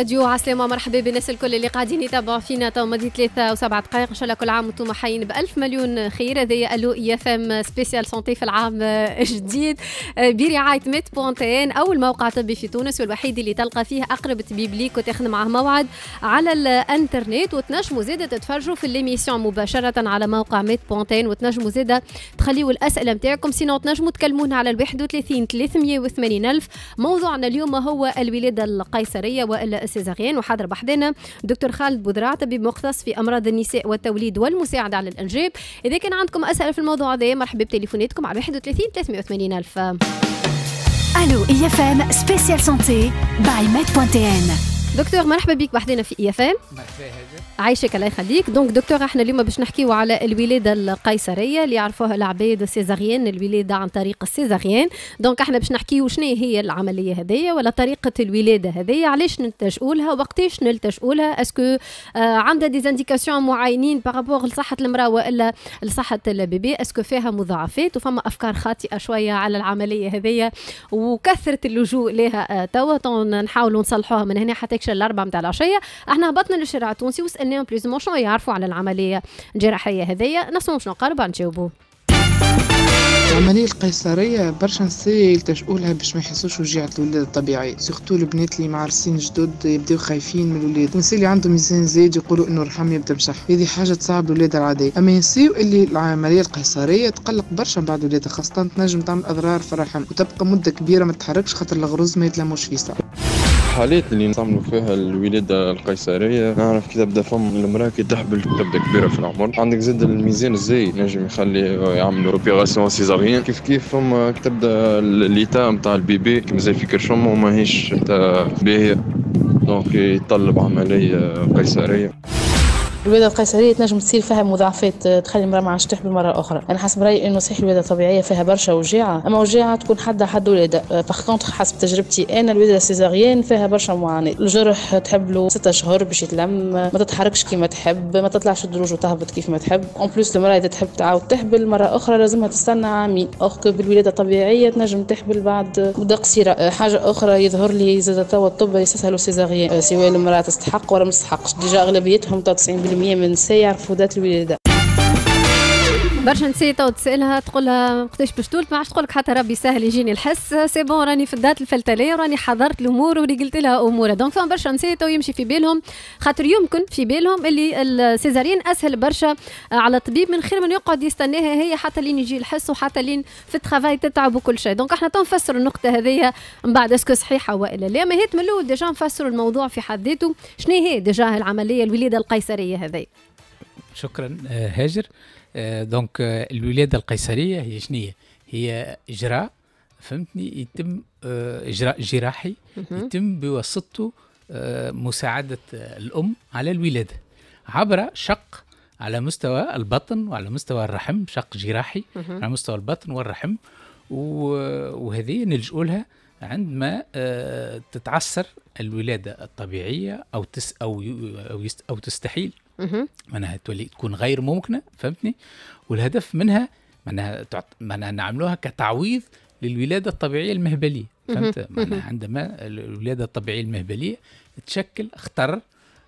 راديو عسلامة مرحبا بالناس الكل اللي قاعدين يتابعوا فينا تو مدي ثلاثة وسبعة دقائق إن شاء الله كل عام وانتم حيين بألف مليون خير هذايا ألو إي اف ام سبيسيال سونتي في العام الجديد آه، برعاية ميت بونتين أول موقع طبي في تونس والوحيد اللي تلقى فيه أقرب طبيب ليك وتاخذ معاه موعد على الإنترنت وتنجموا زادة تتفرجوا في ليميسيون مباشرة على موقع ميت بونتين وتنجموا زادة تخليوا الأسئلة نتاعكم سينو تنجموا تكلمونا على ال 31 380 ألف موضوعنا اليوم هو الولادة القيصرية وإلا السيزاريان وحاضر بحدنا دكتور خالد طبيب مختص في امراض النساء والتوليد والمساعده على الانجاب اذا كان عندكم اسئله في الموضوع هذا مرحبا بتليفوناتكم على 31 380 الف الو اي اف ام سبيسيال سانتي باي ميد.ان دكتور مرحبا بك بحدنا في اي اف ام مرحبا عايشك الله يخليك دونك دكتور احنا اليوم باش نحكيو على الولاده القيصريه اللي يعرفوها العباد السيزاريان الولاده عن طريق السيزاريان دونك احنا باش نحكيو شنو هي العمليه هذيا ولا طريقه الولاده هذيا علاش نلتجؤوا لها وقتاش نلتجؤوا لها اسكو آه عندها دي زانديكاسيون معينين بارابور لصحه المراه والا لصحه البيبي اسكو فيها مضاعفات وفما افكار خاطئه شويه على العمليه هذيا وكثره اللجوء لها آه توا نحاولوا نصلحوها من هنا حتى الاربعه نتاع العشيه احنا هبطنا للشارع التونسي وسالناهم بلوز مون شنو يعرفوا على العمليه الجراحيه هذيا نسمعوا شنو قالوا بعد نجاوبوا العملية القيصرية برشا نساء يلتجؤولها باش ما يحسوش وجيعة الولادة الطبيعية سيرتو البنات اللي معرسين جدد يبداو خايفين من الولاد نساء اللي عندهم ميزان زايد يقولوا انه الرحم يبدا مشح هذه حاجة تصعب الولادة العادية اما ينسيو اللي العملية القيصرية تقلق برشا بعد الولادة خاصة تنجم تعمل اضرار في الرحم وتبقى مدة كبيرة ما تتحركش خاطر الغروز ما يتلموش فيسع الحالات اللي نصاملوا فيها الولاده القيصريه نعرف كي تبدا فم المراه كي تحبل تبدا كبيره في العمر عندك زاد الميزان الزايد نجم يخلي يعمل اوبيراسيون سيزاريان كيف كيف فما تبدا ليتا نتاع البيبي كي مازال في كرشم وماهيش باهيه دونك يطلب عمليه قيصريه الولاده القيصريه تنجم تصير فيها مضاعفات آه، تخلي المراه ما عادش تحمل مره اخرى انا حسب رايي انه صحيح الولاده الطبيعيه فيها برشا وجيعه اما وجيعه تكون حد حد ولاده باغ آه، حسب تجربتي انا الولاده السيزاريان فيها برشا معاناه الجرح تحب له ستة شهور باش يتلم ما تتحركش كيما تحب ما تطلعش الدروج وتهبط كيف ما تحب اون بليس المراه اذا تحب تعاود تحبل مره اخرى لازمها تستنى عامين اخو بالولاده الطبيعيه تنجم تحبل بعد مده قصيره آه، حاجه اخرى يظهر لي زاد توا الطب يسهلوا السيزاريان سواء المراه تستحق ولا ما تستحقش ديجا اغلبيتهم 90% من سيعرفوا ذات الولاده برشا نساء تو تسالها تقول لها وقتاش باش تولد ما عادش تقول لك حتى ربي سهل يجيني الحس سي بون راني في الدات الفلتليه وراني حضرت الامور وراني قلت لها امورها دونك فهم برشا نساء تو يمشي في بالهم خاطر يمكن في بالهم اللي السيزارين اسهل برشا على الطبيب من خير من يقعد يستناها هي حتى لين يجي الحس وحتى لين في الترافاي تتعب وكل شيء دونك احنا تو نفسروا النقطه هذيا من بعد اسكو صحيحه والا لا ما هي من الاول ديجا نفسروا الموضوع في حد ذاته شنو هي ديجا العمليه الولاده القيصريه هذيا شكرا آه، هاجر آه، دونك آه، الولاده القيصريه هي شنية هي اجراء فهمتني يتم آه، اجراء جراحي يتم بواسطته مساعده الام على الولاده عبر شق على مستوى البطن وعلى مستوى الرحم شق جراحي على مستوى البطن والرحم وهذه نلجؤ لها عندما تتعسر الولادة الطبيعية أو تس أو أو, أو تستحيل معناها تولي تكون غير ممكنه فهمتني والهدف منها معناها تعط... معناها نعملوها كتعويض للولاده الطبيعيه المهبليه فهمت معناها عندما الولاده الطبيعيه المهبليه تشكل خطر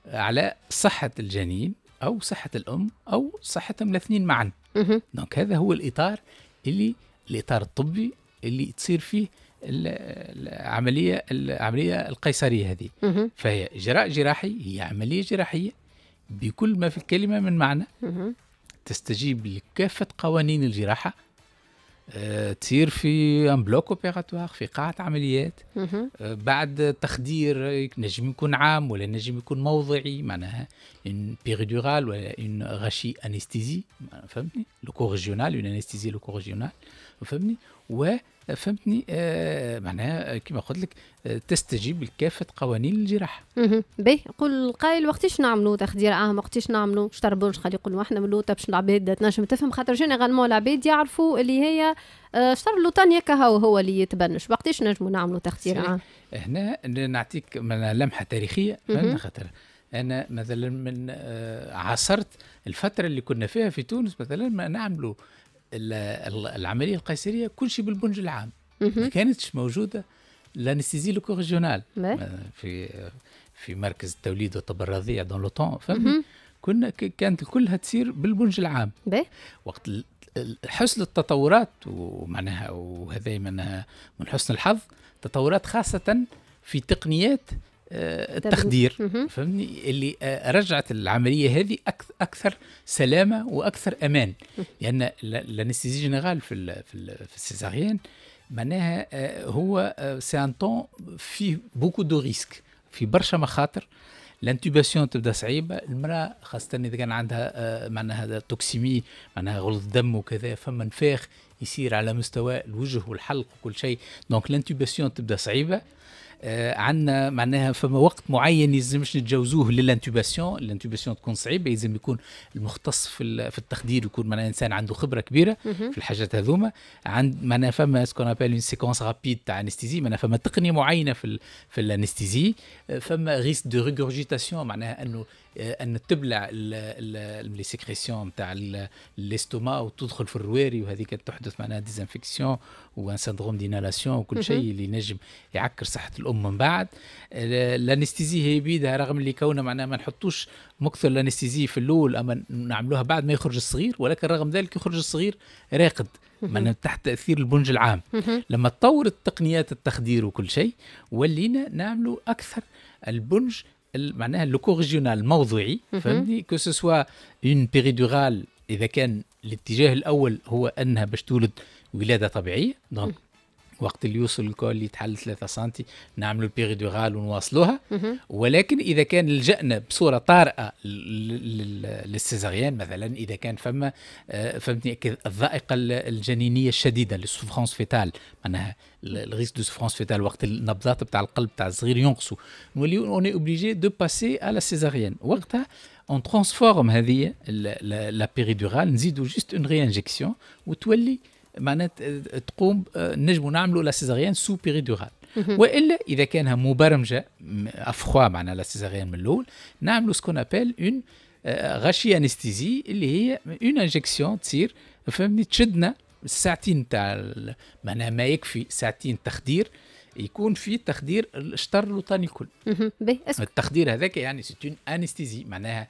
على صحه الجنين او صحه الام او صحتهم الاثنين معا دونك هذا هو الاطار اللي الاطار الطبي اللي تصير فيه العمليه العمليه القيصريه هذه فهي اجراء جراحي هي عمليه جراحيه بكل ما في الكلمة من معنى تستجيب لكافة قوانين الجراحة آه، تصير في ان بلوك اوبيراتوار في قاعه عمليات آه، بعد تخدير نجم يكون عام ولا نجم يكون موضعي معناها ان بيريدورال ولا ان غشي انستيزي فهمتني لوكو ريجيونال اون انستيزي لوكو ريجيونال فهمتني و فهمتني آه معناها كما قلت لك آه تستجيب لكافه قوانين الجراحه. اها باهي يقول القائل وقتاش نعملوا تخدير عام وقتاش نعملوا باش تربوش خلي يقولوا احنا من اللوطه باش العباد تنجم تفهم خاطر جينيرالمون العباد يعرفوا اللي هي آه، شطر اللوطان يكا هو هو اللي يتبنش وقتاش نجموا نعملوا تخدير عام. هنا نعطيك لمحه تاريخيه خاطر انا مثلا من آه، عاصرت الفتره اللي كنا فيها في تونس مثلا ما نعملوا العمليه القيصريه كل شيء بالبنج العام ما كانتش موجوده لانستيزي لوكو ريجيونال في في مركز التوليد والتبرذيه دون لو طون فهمت كنا كانت كلها تصير بالبنج العام بيه؟ وقت حسن التطورات ومعناها وهذا معناها من حسن الحظ تطورات خاصه في تقنيات آه، التخدير فهمني اللي آه، رجعت العمليه هذه اكثر سلامه واكثر امان لان الانستيزي جينيرال في في السيزاريان معناها آه، هو سي ان طون فيه بوكو دو ريسك في برشا مخاطر الانتوباسيون تبدا صعيبه المراه خاصه اذا كان عندها معناها توكسيمي معناها غلظ دم وكذا فما نفاخ يصير على مستوى الوجه والحلق وكل شيء دونك الانتوباسيون تبدا صعيبه آه، عندنا معناها فما وقت معين يلزمش نتجاوزوه للانتوباسيون الانتوباسيون تكون صعيبه يلزم يكون المختص في في التخدير يكون معناها انسان عنده خبره كبيره في الحاجات هذوما عند معناها فما سكون ابل اون سيكونس رابيد تاع انستيزي معناها فما تقنيه معينه في في الانستيزي آه، فما ريسك دو ريغورجيتاسيون معناها انه آه، ان تبلع لي سيكريسيون نتاع الاستوما وتدخل في الرواري وهذيك تحدث معناها ديزانفيكسيون وان سندروم دينالاسيون وكل شيء اللي نجم يعكر صحه الام من بعد آه، الانستيزي هي بيدها رغم اللي كونه معناها ما نحطوش مكثر الانستيزي في الاول اما نعملوها بعد ما يخرج الصغير ولكن رغم ذلك يخرج الصغير راقد من تحت تاثير البنج العام لما تطورت تقنيات التخدير وكل شيء ولينا نعملوا اكثر البنج معناها لوكو ريجيونال موضعي فهمتني كو سوا اون بيريدورال اذا كان الاتجاه الاول هو انها باش تولد ولاده طبيعيه دونك وقت اللي يوصل الكول يتحل 3 سنتي نعملوا البيريدورال ونواصلوها ولكن اذا كان لجانا بصوره طارئه للسيزاريان مثلا اذا كان فما آه، فهمتني الضائقه الجنينيه الشديده للسوفرانس فيتال معناها الريسك دو سوفرانس فيتال وقت النبضات بتاع القلب تاع الصغير ينقصوا نولي اوني اوبليجي دو باسي على سيزاريان وقتها اون ترانسفورم هذه لا بيريدورال نزيدوا جست اون انجيكسيون وتولي معناتها آه، تقوم آه، نجموا نعملوا لا سيزاريان سو بيريدورال والا اذا كانها مبرمجه افخوا معنا لا سيزاريان من الاول نعملوا سكون ابل آه، اون غاشي انستيزي اللي هي اون انجكسيون تصير فهمني تشدنا الساعتين تاع معناها ما يكفي ساعتين تخدير يكون في تخدير الشطر الوطني الكل التخدير هذاك يعني سيتون انستيزي معناها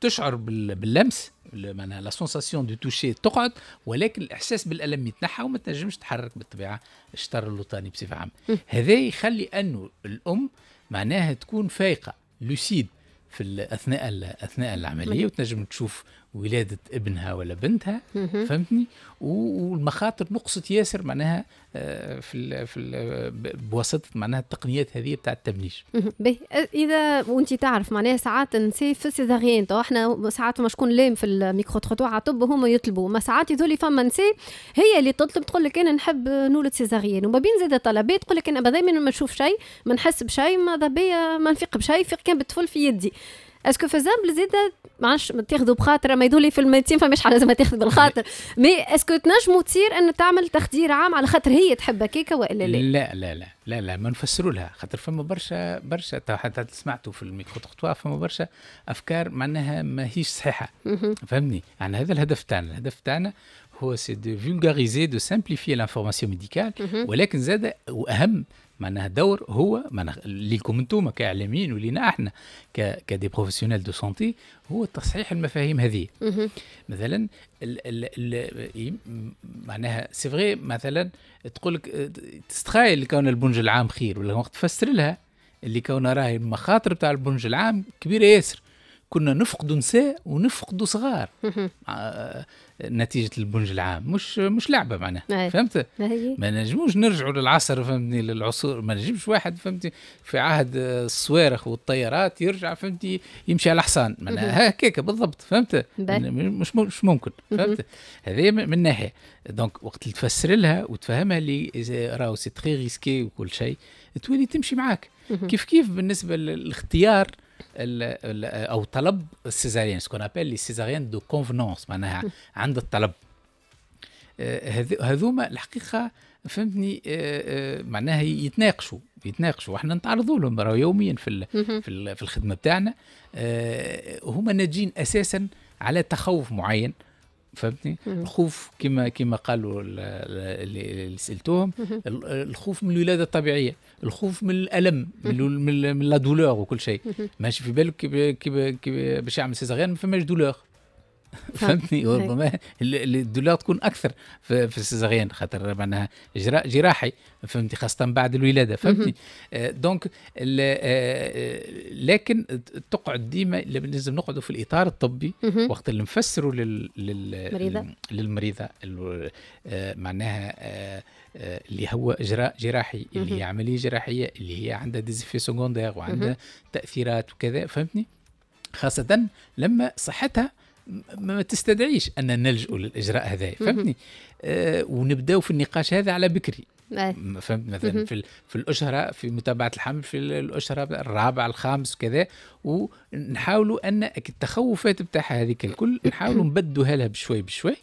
تشعر باللمس معناها لا سونساسيون دو توشي تقعد ولكن الاحساس بالالم يتنحى وما تنجمش تحرك بالطبيعه الشطر الوطني بصفه عامه هذا يخلي انه الام معناها تكون فايقه لوسيد في اثناء اثناء العمليه وتنجم تشوف ولاده ابنها ولا بنتها فهمتني والمخاطر نقصت ياسر معناها آه، في الـ في الـ بواسطه معناها التقنيات هذه بتاع التبنيش. اذا وانت تعرف معناها ساعات نسي في سيزاريان تو احنا ساعات ما شكون لام في الميكرو تروتوار على طب هما يطلبوا ما ساعات يذول فما نسي هي اللي تطلب تقول لك انا نحب نولد سيزاريان وما بين زاد طلبات تقول لك انا دائما ما نشوف شيء ما نحس بشيء ماذا بيا ما نفيق بشيء فيق كان بالطفل في يدي. اسكو فازابل زيد ما عادش تاخذوا بخاطر ما يدولي في الميتين فماش حاجه لازم تاخذ بالخاطر مي اسكو تنجموا تصير انه تعمل تخدير عام على خاطر هي تحب هكاك والا لا لا لا لا لا لا ما نفسروا لها خاطر فما برشا برشا حتى سمعتوا في الميكرو تخطوا فما برشا افكار معناها ماهيش صحيحه فهمني يعني هذا الهدف تاعنا الهدف تاعنا هو سي دو فولغاريزي دو سامبليفي لانفورماسيون ميديكال ولكن زاد واهم معناها الدور هو معناها ليكم انتم كاعلاميين ولينا احنا كدي بروفيسيونيل دو سونتي هو تصحيح المفاهيم هذه مثلا ال ال معناها سي فغي مثلا تقول لك تستخايل كون البنج العام خير ولا وقت تفسر لها اللي كون راهي المخاطر بتاع البنج العام كبيره ياسر كنا نفقدوا نساء ونفقدوا صغار نتيجه البنج العام مش مش لعبه معناها فهمت ما نجموش نرجعوا للعصر فهمتني للعصور ما نجمش واحد فهمتني في عهد الصواريخ والطيارات يرجع فهمتني يمشي على الحصان معناها هكاك بالضبط فهمت مش مش ممكن فهمت هذه من ناحيه دونك وقت تفسر لها وتفهمها اللي راهو سي تري ريسكي وكل شيء تولي تمشي معاك كيف كيف بالنسبه للاختيار او طلب السيزاريان سكون ابل لي سيزاريان دو كونفنونس معناها عند الطلب آه، هذوما الحقيقه فهمتني آه، آه، معناها يتناقشوا يتناقشوا احنا نتعرضوا لهم راهو يوميا في في الخدمه بتاعنا هما ناجين اساسا على تخوف معين فهمتني الخوف كما كما قالوا اللي سالتوهم الخوف من الولاده الطبيعيه الخوف من الالم من لا دولور وكل شيء ماشي في بالك كي باش يعمل سيزاريان ما فماش دولور فهمتني طيب. وربما الدولة تكون اكثر في, السيزاريان خاطر معناها اجراء جراحي فهمتي خاصه بعد الولاده فهمتني آه دونك آه، آه، لكن تقعد ديما لازم نقعدوا في الاطار الطبي وقت اللي نفسروا لل لل للمريضه آه معناها آه, آه، اللي هو اجراء جراحي اللي هي عمليه جراحيه اللي هي عندها ديزيفي سكوندير وعندها تاثيرات وكذا فهمتني خاصه لما صحتها ما تستدعيش ان نلجأ للاجراء هذا فهمتني آه ونبداو في النقاش هذا على بكري فهمت مثلا في في الاشهره في متابعه الحمل في الاشهره الرابع الخامس وكذا ونحاولوا ان التخوفات بتاعها هذيك الكل نحاولوا نبدوها لها بشوي بشوي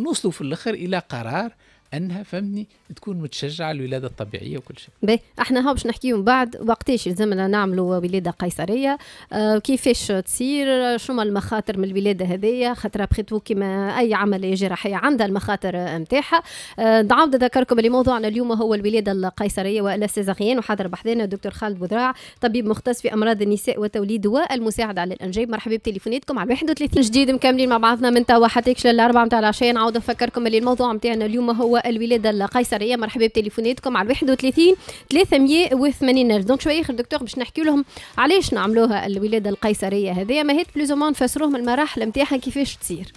نوصلوا في الاخر الى قرار انها فهمني تكون متشجعه الولاده الطبيعيه وكل شيء. باهي احنا هاو باش نحكيو بعد وقتاش يلزمنا نعملوا ولاده قيصريه آه كيفاش تصير شو ما المخاطر من الولاده هذيا خاطر ابخي كيما اي عمليه جراحيه عندها المخاطر نتاعها آه نعاود نذكركم اللي موضوعنا اليوم هو الولاده القيصريه والا سيزاريان وحاضر بحذانا الدكتور خالد بودراع طبيب مختص في امراض النساء والتوليد والمساعده على الانجاب مرحبا بتليفوناتكم على 31 جديد مكملين مع بعضنا من توا حتى الاربعه نتاع العشاء نعاود نفكركم اللي الموضوع نتاعنا اليوم هو الولاده القيصريه مرحبا بتليفوناتكم على 31 380 دونك شويه اخر دكتور باش نحكي لهم علاش نعملوها الولاده القيصريه هذه هي بلوز اومون نفسروهم المراحل نتاعها كيفاش تصير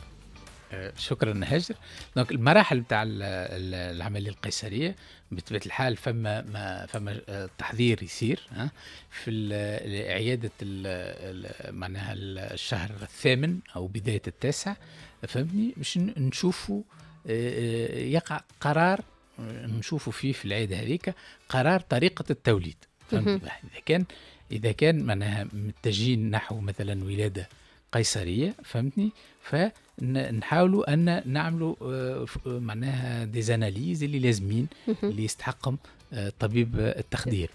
أه، شكرا هاجر دونك المراحل نتاع العمليه القيصريه بطبيعه الحال فما ما فما أه، تحضير يصير في عياده معناها الشهر الثامن او بدايه التاسع فهمتني باش نشوفوا آه، آه، يقع قرار آه، نشوفوا فيه في العاده هذيك قرار طريقه التوليد فهمت اذا كان اذا كان معناها متجهين نحو مثلا ولاده قيصريه فهمتني فنحاولوا ان نعملوا معناها ديزاناليز اللي لازمين اللي يستحقهم طبيب التخدير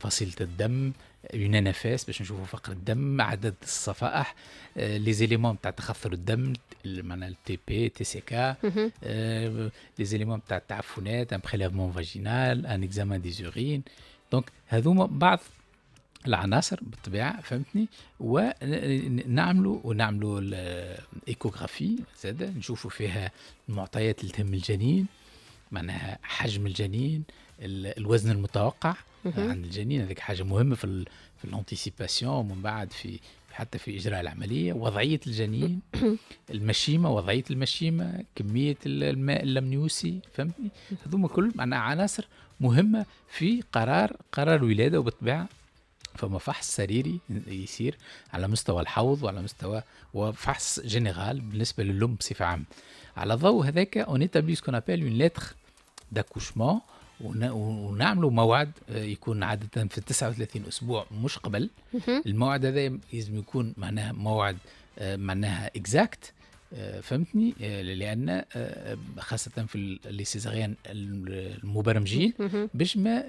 فصيله الدم اون انفاس باش نشوفوا فقر الدم عدد الصفائح لي زيليمون تاع تخثر الدم معناها التي بي تي سي كا لي زيليمون تاع التعفنات ان بريلافمون فاجينال ان اكزامان دي زورين دونك هذوما بعض العناصر بالطبيعه فهمتني ونعملوا ونعملوا الايكوغرافي زاد نشوفوا فيها المعطيات اللي تهم الجنين معناها حجم الجنين الوزن المتوقع عند الجنين هذيك حاجه مهمه في في الانتيسيباسيون ومن بعد في حتى في اجراء العمليه وضعيه الجنين المشيمه وضعيه المشيمه كميه الماء اللمنيوسي فهمتني هذوما كل معناها عناصر مهمه في قرار قرار الولاده وبالطبيعه فمفحص سريري يصير على مستوى الحوض وعلى مستوى وفحص جينيرال بالنسبه للوم بصفه عامه على ضوء هذاك اون ايتابلي سكون ابيل اون ليتر داكوشمون ونعملوا موعد آه، يكون عادة في 39 أسبوع مش قبل الموعد هذا لازم يكون معناها موعد آه، معناها اكزاكت آه، فهمتني آه، لان آه، خاصه في لي سيزاريان المبرمجين باش ما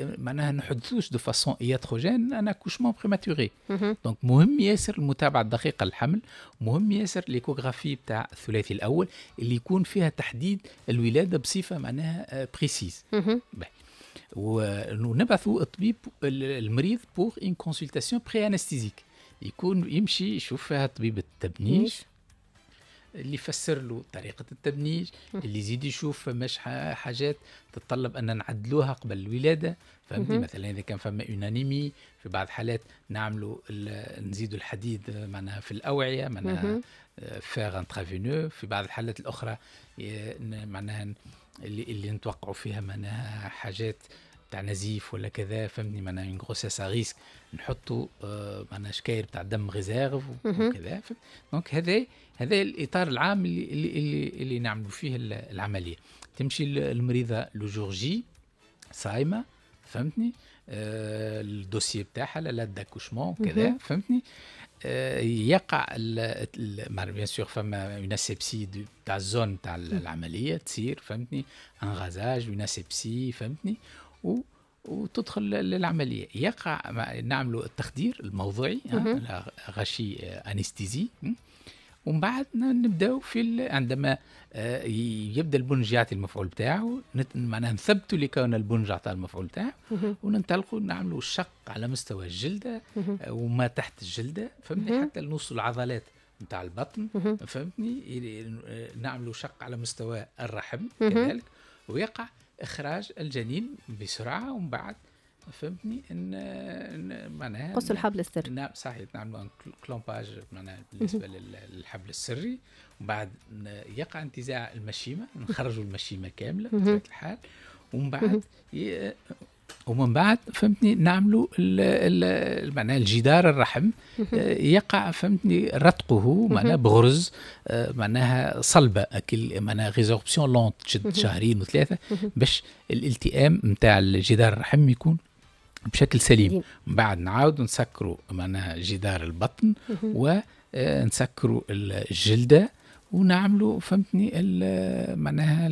معناها نحدثوش دو فاسون ياتروجين ان اكوشمون بريماتوري دونك مهم ياسر المتابعه الدقيقه للحمل مهم ياسر ليكوغرافي تاع الثلاثي الاول اللي يكون فيها تحديد الولاده بصفه معناها بريسيز ونبعثوا الطبيب المريض بور ان كونسلتاسيون بري انستيزيك يكون يمشي يشوف فيها طبيب التبنيش اللي يفسر له طريقه التبنيج اللي يزيد يشوف فماش حاجات تتطلب ان نعدلوها قبل الولاده فهمتي مثلا اذا كان فما يونانيمي في بعض الحالات نعملوا نزيدوا الحديد معناها في الاوعيه معناها فيغ انترافينو آه، في بعض الحالات الاخرى معناها اللي, اللي نتوقعوا فيها معناها حاجات تاع نزيف ولا كذا فهمتني معنا اون غروسيس ا ريسك نحطوا آه، معنا شكاير تاع دم ريزيرف وكذا دونك هذا هذا الاطار العام اللي اللي اللي نعملوا فيه العمليه تمشي المريضه لو جور جي صايمه فهمتني الدوسي آه، الدوسيي بتاعها لا داكوشمون كذا فهمتني آه، يقع بيان سور فما اون اسيبسي تاع الزون تاع العمليه تصير فهمتني ان غازاج اون اسيبسي فهمتني وتدخل للعملية يقع نعمل التخدير الموضعي غشي آه، أنستيزي ومن بعد نبداو في عندما آه، يبدا البنج يعطي المفعول بتاعه معناها نثبتوا اللي البنج عطى المفعول بتاعه وننطلقوا نعملوا شق على مستوى الجلده آه، وما تحت الجلده فهمتني حتى نوصلوا العضلات نتاع البطن فهمتني نعملوا شق على مستوى الرحم كذلك ويقع اخراج الجنين بسرعه ومن بعد فهمتني ان, معناها قص الحبل السري نعم صحيح نعم, نعم. كلومباج معناها بالنسبه للحبل السري ومن بعد يقع انتزاع المشيمه نخرجوا المشيمه كامله بطبيعه الحال ومن بعد ومن بعد فهمتني نعملوا معناها الجدار الرحم آه، يقع فهمتني رتقه معناها بغرز آه، معناها صلبه معناها ريزوربسيون لونت تشد شهرين وثلاثه باش الالتئام نتاع الجدار الرحم يكون بشكل سليم من بعد نعاود نسكروا معناها جدار البطن ونسكروا آه، الجلده ونعملوا فهمتني معناها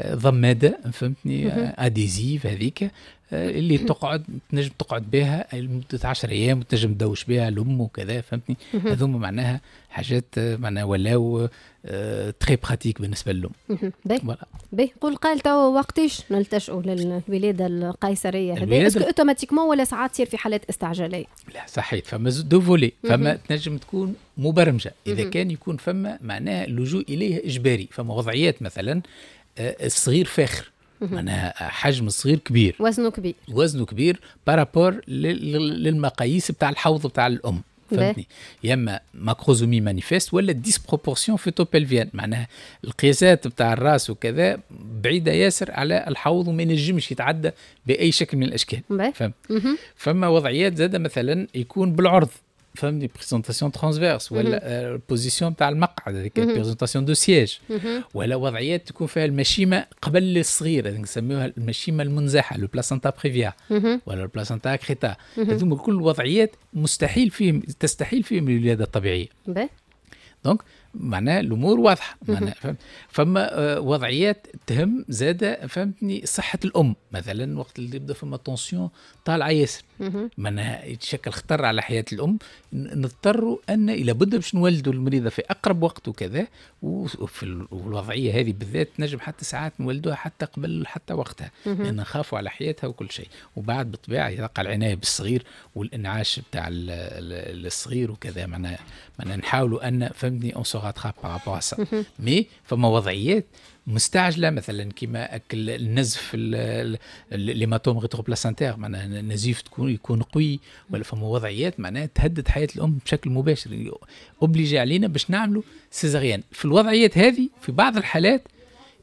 ضماده فهمتني اديزيف هذيك آه، اللي تقعد تنجم تقعد بها لمده 10 ايام وتنجم تدوش بها الام وكذا فهمتني هذوما معناها حاجات آه، معناها ولاو تخي آه، براتيك بالنسبه للام باهي قول قال توا وقتاش نلتجئوا للولاده القيصريه هذه اسكو اوتوماتيكمون ولا ساعات تصير في حالات استعجاليه لا صحيح فما دو فولي فما تنجم تكون مبرمجه اذا كان يكون فما معناها اللجوء اليها اجباري فما وضعيات مثلا الصغير فاخر معناها حجم صغير كبير وزنه كبير وزنه كبير بارابور للمقاييس بتاع الحوض بتاع الام فهمتني يا اما ماكروزومي مانيفيست ولا ديسبروبورسيون فيتو بلفيان معناها القياسات بتاع الراس وكذا بعيده ياسر على الحوض وما ينجمش يتعدى باي شكل من الاشكال فهم؟ فما وضعيات زاده مثلا يكون بالعرض فهمني بريزونطاسيون ترانسفيرس ولا البوزيسيون آه، تاع المقعد هذيك بريزونطاسيون دو سياج ولا وضعيات تكون فيها المشيمه قبل الصغير نسميوها المشيمه المنزحه لو بلاسانتا بريفيا ولا البلاسانتا كريتا هذوما كل وضعيات مستحيل فيهم تستحيل فيهم الولاده الطبيعيه دونك معناها الامور واضحه معناها فهم فما آه، وضعيات تهم زاده فهمتني صحه الام مثلا وقت اللي يبدا فما طونسيون طالعه ياسر معناها يتشكل خطر على حياه الام نضطروا ان الى بد باش نولدوا المريضه في اقرب وقت وكذا وفي الوضعيه هذه بالذات نجم حتى ساعات نولدوها حتى قبل حتى وقتها لان نخافوا على حياتها وكل شيء وبعد بالطبيعه يلقى العنايه بالصغير والانعاش بتاع الصغير وكذا معناها معناها نحاولوا ان فهمتني بار بارابور سا مي فما وضعيات مستعجله مثلا كيما اكل النزف ليماتوم ريتروبلاسانتير معناها النزيف تكون يكون قوي ولا فما وضعيات معناها تهدد حياه الام بشكل مباشر اوبليجي علينا باش نعملوا سيزاريان في الوضعيات هذه في بعض الحالات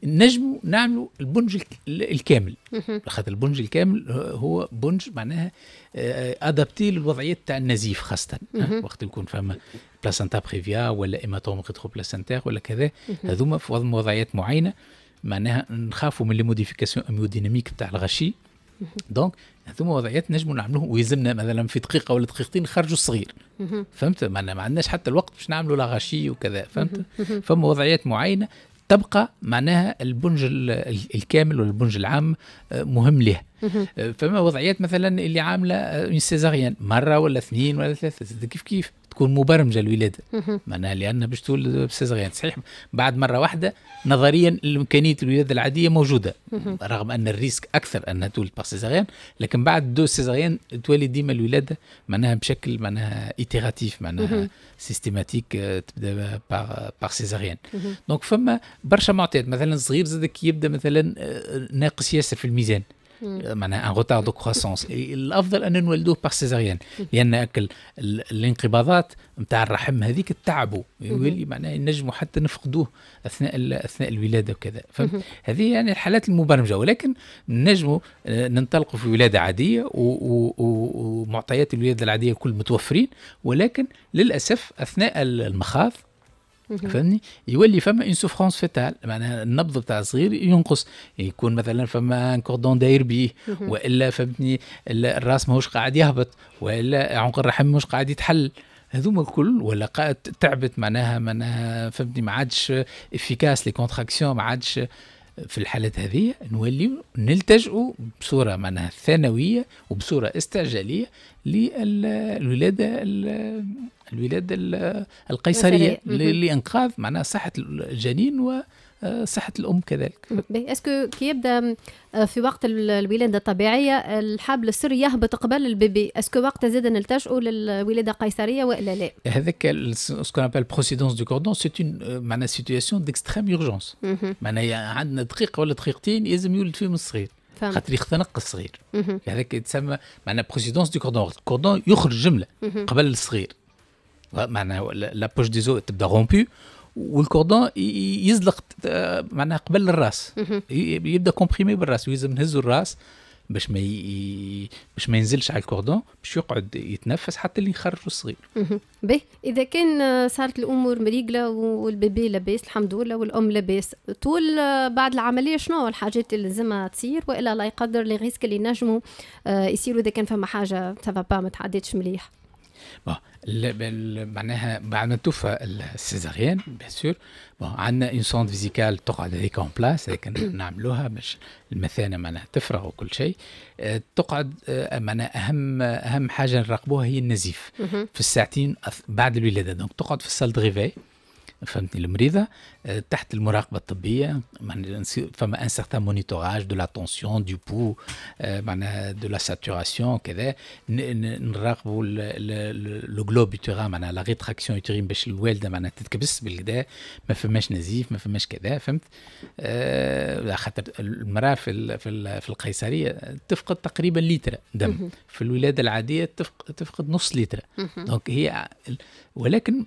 نجموا نعملوا البنج الكامل خاطر البنج الكامل هو بنج معناها ادابتي آه، آه، للوضعيات تاع النزيف خاصه وقت يكون فما بلاسنتا بريفيا ولا ايماتوم ريترو بلاسنتير ولا كذا هذوما في وضعيات معينه معناها نخافوا من لي موديفيكاسيون اميوديناميك تاع الغشي دونك هذوما وضعيات نجموا نعملوهم ويلزمنا مثلا في دقيقه ولا دقيقتين نخرجوا الصغير فهمت معنا ما عندناش حتى الوقت باش نعملوا لا غشي وكذا فهمت فما وضعيات معينه تبقى معناها البنج الكامل ولا البنج العام آه، مهم له آه، فما وضعيات مثلا اللي عامله سيزاريان آه، مره ولا اثنين ولا ثلاثه كيف كيف تكون مبرمجه الولاده معناها لان باش تولد بسيزغيان صحيح بعد مره واحده نظريا امكانيه الولاده العاديه موجوده رغم ان الريسك اكثر انها تولد بسيزغيان لكن بعد دو سيزاغيان تولي ديما الولاده معناها بشكل معناها ايتيراتيف معناها سيستيماتيك آه، تبدا باغ باغ سيزغيان دونك فما برشا معطيات مثلا صغير زاد يبدا مثلا آه، ناقص ياسر في الميزان آه، معناها ان غوتار دو كروسونس الافضل ان نولدوه باغ سيزاريان لان اكل الانقباضات نتاع الرحم هذيك تعبوا يولي معناها نجموا حتى نفقدوه اثناء اثناء الولاده وكذا فهذه يعني الحالات المبرمجه ولكن نجموا آه، ننطلقوا في ولاده عاديه ومعطيات الولاده العاديه كل متوفرين ولكن للاسف اثناء المخاض فهمني يولي فما اون سوفرونس فيتال معناها النبض بتاع الصغير ينقص يكون مثلا فما كوردون داير بيه والا فهمتني الراس ماهوش قاعد يهبط والا عنق الرحم مش قاعد يتحل هذوما الكل ولا قاعد تعبت معناها معناها فهمتني ما عادش افيكاس لي كونتراكسيون ما عادش في الحالات هذه نولي نلتجئوا بصوره معناها ثانويه وبصوره استعجاليه للولاده الولاده القيصريه لانقاذ معناها صحه الجنين و آه، صحة الأم كذلك اسكو كي يبدا آه، في وقت الولادة الطبيعية الحبل السري يهبط قبل البيبي اسكو وقتها زاد نلتجئوا للولادة القيصرية وإلا لا هذاك سكون ابل بروسيدونس دو كوردون سي اون معناها سيتياسيون ديكستريم يورجونس معناها عندنا دقيقة ولا دقيقتين لازم يولد فيهم الصغير خاطر يختنق الصغير هذاك يتسمى معناها بروسيدونس دو كوردون الكوردون يخرج جمله قبل الصغير معناها لابوش دي زو تبدا غومبي والكوردون يزلق آه، معناها قبل الراس يبدا كومبريمي بالراس ويلزم نهزوا الراس باش ما ي... باش ما ينزلش على الكوردون باش يقعد يتنفس حتى اللي يخرجوا الصغير. باهي اذا كان آه، صارت الامور مريقله والبيبي لاباس الحمد لله والام لاباس طول آه، بعد العمليه شنو الحاجات اللي لازمها تصير والا لا يقدر لي ريسك اللي نجموا يصيروا اذا كان فما حاجه سافا با ما تعديتش مليح. بون معناها بعد ما توفى السيزاريان بيان سور بون عندنا اون سوند فيزيكال تقعد هذيك اون بلاس هذيك نعملوها باش المثانه معناها تفرغ وكل شيء آه، تقعد آه، معناها اهم اهم حاجه نراقبوها هي النزيف في الساعتين بعد الولاده دونك تقعد في السال دغيفي فهمتني المريضه آه، تحت المراقبه الطبيه فما ان سارتان مونيتوراج دو لاتونسيون دو بو معناها دو لا ساتوراسيون كذا نراقبوا لو جلوب يوتيرا معناها لا ريتراكسيون يوتيرين باش الوالده معناها تتكبس بالكدا ما فماش نزيف ما فماش كذا فهمت آه، خاطر المراه في في القيصريه تفقد تقريبا لتر دم في الولاده العاديه تفقد نص لتر دونك هي ولكن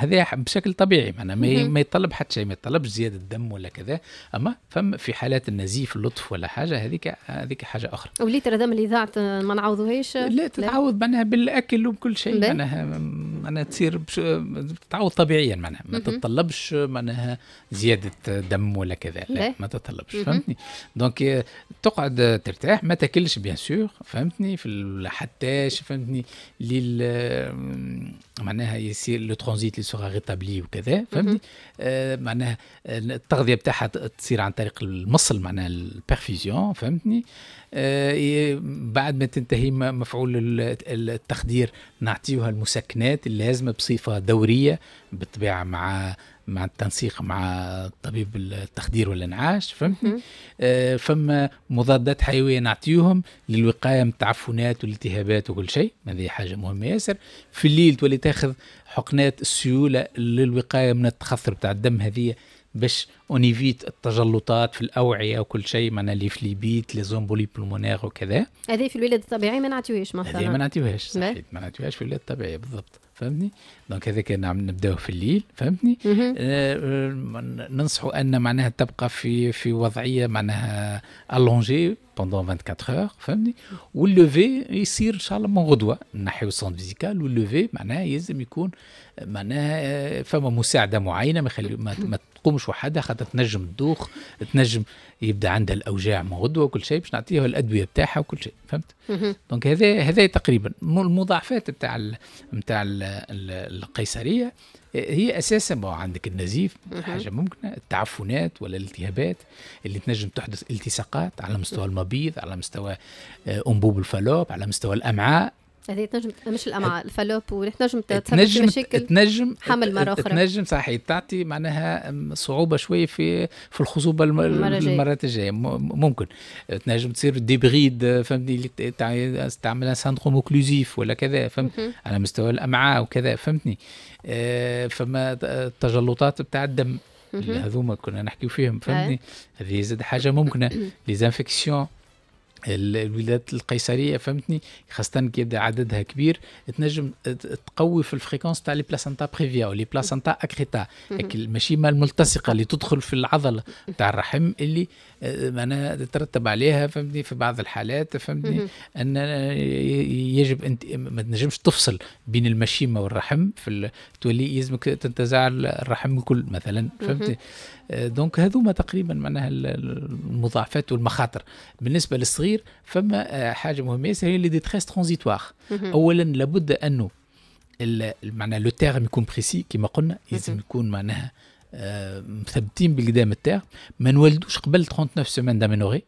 هذا بشكل طبيعي معناها ما يطلع يتطلب حتى شيء ما يطلبش زياده دم ولا كذا اما فم في حالات النزيف اللطف ولا حاجه هذيك هذيك حاجه اخرى وليتر دم اللي ذاعت ما نعوضوهاش لا تتعوض معناها بالاكل وبكل شيء معناها معناها تصير بش... تتعوض طبيعيا معناها ما تتطلبش معناها زياده دم ولا كذا لا ما تتطلبش فهمتني دونك تقعد ترتاح ما تاكلش بيان سور فهمتني في حتى فهمتني لل معناها يصير لو ترانزيت اللي سوغ ريتابلي وكذا فهمتي آه معناها التغذيه بتاعها تصير عن طريق المصل معناها البرفيزيون فهمتني آه بعد ما تنتهي مفعول التخدير نعطيوها المسكنات اللازمه بصفه دوريه بالطبيعه مع مع التنسيق مع طبيب التخدير والانعاش فهمتني آه فما مضادات حيويه نعطيوهم للوقايه من التعفنات والالتهابات وكل شيء هذه حاجه مهمه ياسر في الليل تولي تاخذ حقنات السيوله للوقايه من التخثر بتاع الدم هذه باش اونيفيت التجلطات في الاوعيه وكل شيء معنا لي فليبيت لي زومبولي بلمونير وكذا هذه في الولاده الطبيعيه ما نعطيوهاش مثلا هذه ما نعطيوهاش صحيح ما نعطيوهاش في الولاده الطبيعيه بالضبط فهمتني دونك هذاك نعم نبداو في الليل فهمتني آه، ننصحوا ان معناها تبقى في في وضعيه معناها الونجي بوندون 24 اور فهمتني واللوفي يصير ان شاء الله من غدوه نحيو السون فيزيكال واللوفي معناها يلزم يكون معناها آه، فما مساعده معينه ما, ما تقومش وحدها خاطر تنجم تدوخ تنجم يبدا عندها الاوجاع من غدوه وكل شيء باش نعطيها الادويه بتاعها وكل شيء فهمت دونك هذا هذا تقريبا المضاعفات بتاع نتاع بتاع القيصريه هي اساسا عندك النزيف حاجه ممكنه التعفنات ولا الالتهابات اللي تنجم تحدث التصاقات على مستوى المبيض على مستوى آه، انبوب الفالوب على مستوى الامعاء هذه يعني تنجم مش الامعاء الفالوب ونحن تنجم مشاكل تنجم حمل مره اخرى تنجم صحيح تعطي معناها صعوبه شويه في في الخصوبه الم... المرات الجايه ممكن تنجم تصير ديبريد فهمتني تعملها سندروم اوكلوزيف ولا كذا فهمت على مستوى الامعاء وكذا فهمتني آه، فما تجلطات بتاع الدم هذوما كنا نحكيو فيهم فهمتني هذه زاد حاجه ممكنه ليزانفكسيون الولادات القيصريه فهمتني خاصه كي يبدا عددها كبير تنجم تقوي في الفريكونس تاع لي بلاسنتا بريفيا لي بلاسنتا اكريتا ماشي مال الملتصقه اللي تدخل في العضل تاع الرحم اللي آه، معناها تترتب عليها فهمتني في بعض الحالات فهمتني ان يجب انت ما تنجمش تفصل بين المشيمه والرحم في تولي يلزمك تنتزع الرحم الكل مثلا فهمتني آه، دونك هذوما تقريبا معناها المضاعفات والمخاطر بالنسبه للصغير يصير فما آه، حاجه مهمه ياسر هي لي ديتريس ترانزيتوار اولا لابد انه معناها لو تيرم يكون بريسي كما قلنا لازم يكون معناها آه، مثبتين بالقدام التيرم ما نولدوش قبل 39 سمان دامينوري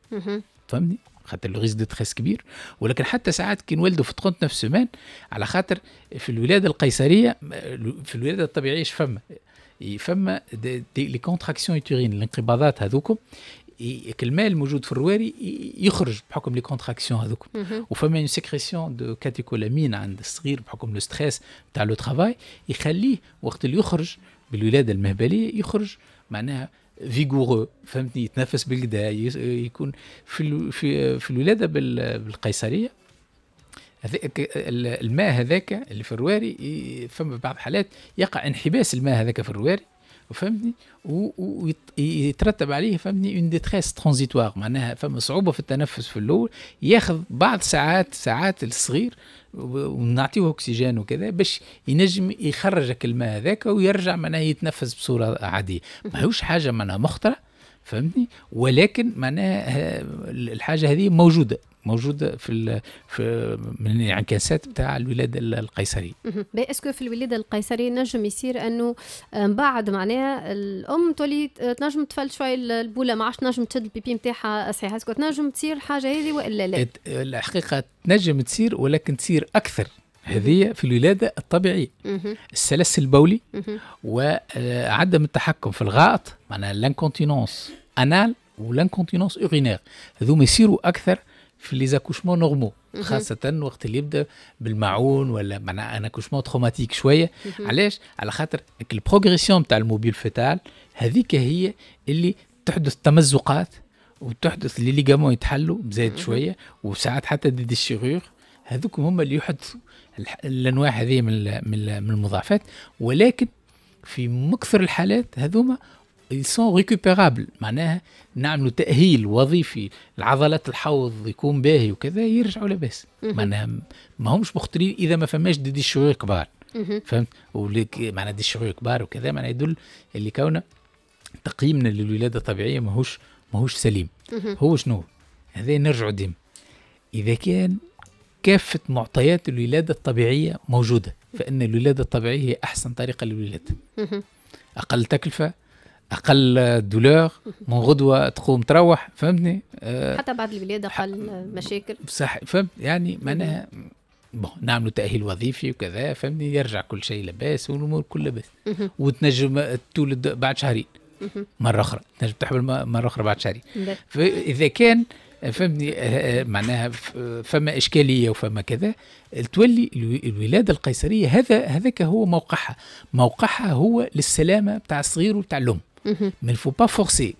فهمني خاطر لو ريز ديتريس كبير ولكن حتى ساعات كي نولدوا في 39 سمان على خاطر في الولاده القيصريه في الولاده الطبيعيه اش فما فما لي كونتراكسيون يوتيرين الانقباضات هذوكم الماء الموجود في الرواري يخرج بحكم لي كونتراكسيون هذوك وفما اون سيكريسيون دو كاتيكولامين عند الصغير بحكم لو ستريس تاع لو ترافاي يخليه وقت اللي يخرج بالولاده المهبليه يخرج معناها فيغورو فهمتني يتنفس بالكدا يكون في في في الولاده بالقيصريه هذاك الماء هذاك اللي في الرواري فما بعض الحالات يقع انحباس الماء هذاك في الرواري فهمتني ويترتب عليه فهمتني اون ديتريس ترانزيتوار معناها فما صعوبه في التنفس في الاول ياخذ بعض ساعات ساعات الصغير ونعطيه اكسجين وكذا باش ينجم يخرجك الماء هذاك ويرجع معناها يتنفس بصوره عاديه ماهوش حاجه معناها مخطره فهمتني ولكن معناها الحاجه هذه موجوده موجوده في, في من الانعكاسات بتاع الولاده القيصريه. اسكو في الولاده القيصريه نجم يصير انه من آه، بعد معناها الام تولي تنجم تفل شويه البوله ما عادش تنجم تشد البيبي نتاعها صحيح اسكو تنجم تصير الحاجه هذه والا لا؟ الحقيقه تنجم تصير ولكن تصير اكثر هذه في الولادة الطبيعية السلس البولي وعدم آه، التحكم في الغائط معناها لانكونتينونس أنال ولانكونتينونس أورينير هذوما يصيروا أكثر في لي زاكوشمون نورمو خاصة وقت اللي يبدا بالمعون ولا معناها ان اكوشمون تروماتيك شوية mhm. علاش على خاطر البروغريسيون تاع الموبيل فيتال هذيك هي اللي تحدث تمزقات وتحدث لي ليغامون يتحلوا بزايد mhm. شوية وساعات حتى دي ديشيغور هذوك هما اللي يحدثوا الانواع هذه من من المضاعفات ولكن في مكثر الحالات هذوما يسون ريكوبيرابل معناها نعملوا تاهيل وظيفي العضلات الحوض يكون باهي وكذا يرجعوا لاباس معناها ما همش مخطرين اذا ما فماش دي, دي كبار فهمت وليك معناها دي شوي كبار وكذا معناها يدل اللي كونه تقييمنا للولاده الطبيعيه ماهوش ماهوش سليم هو شنو هذا نرجعوا ديما اذا كان كافه معطيات الولاده الطبيعيه موجوده فان الولاده الطبيعيه هي احسن طريقه للولاده اقل تكلفه اقل دولور من غدوه تقوم تروح فهمتني أه حتى بعد الولاده اقل مشاكل صح فهمت يعني معناها بون نعملوا تاهيل وظيفي وكذا فهمتني يرجع كل شيء لباس والامور كلها لباس وتنجم تولد بعد شهرين مره اخرى تنجم تحمل مره اخرى بعد شهرين فاذا كان فهمني آه، آه، معناها فما اشكاليه وفما كذا تولي الولاده القيصريه هذا هذاك هو موقعها موقعها هو للسلامه بتاع الصغير وبتاع الام ما نفو با فورسي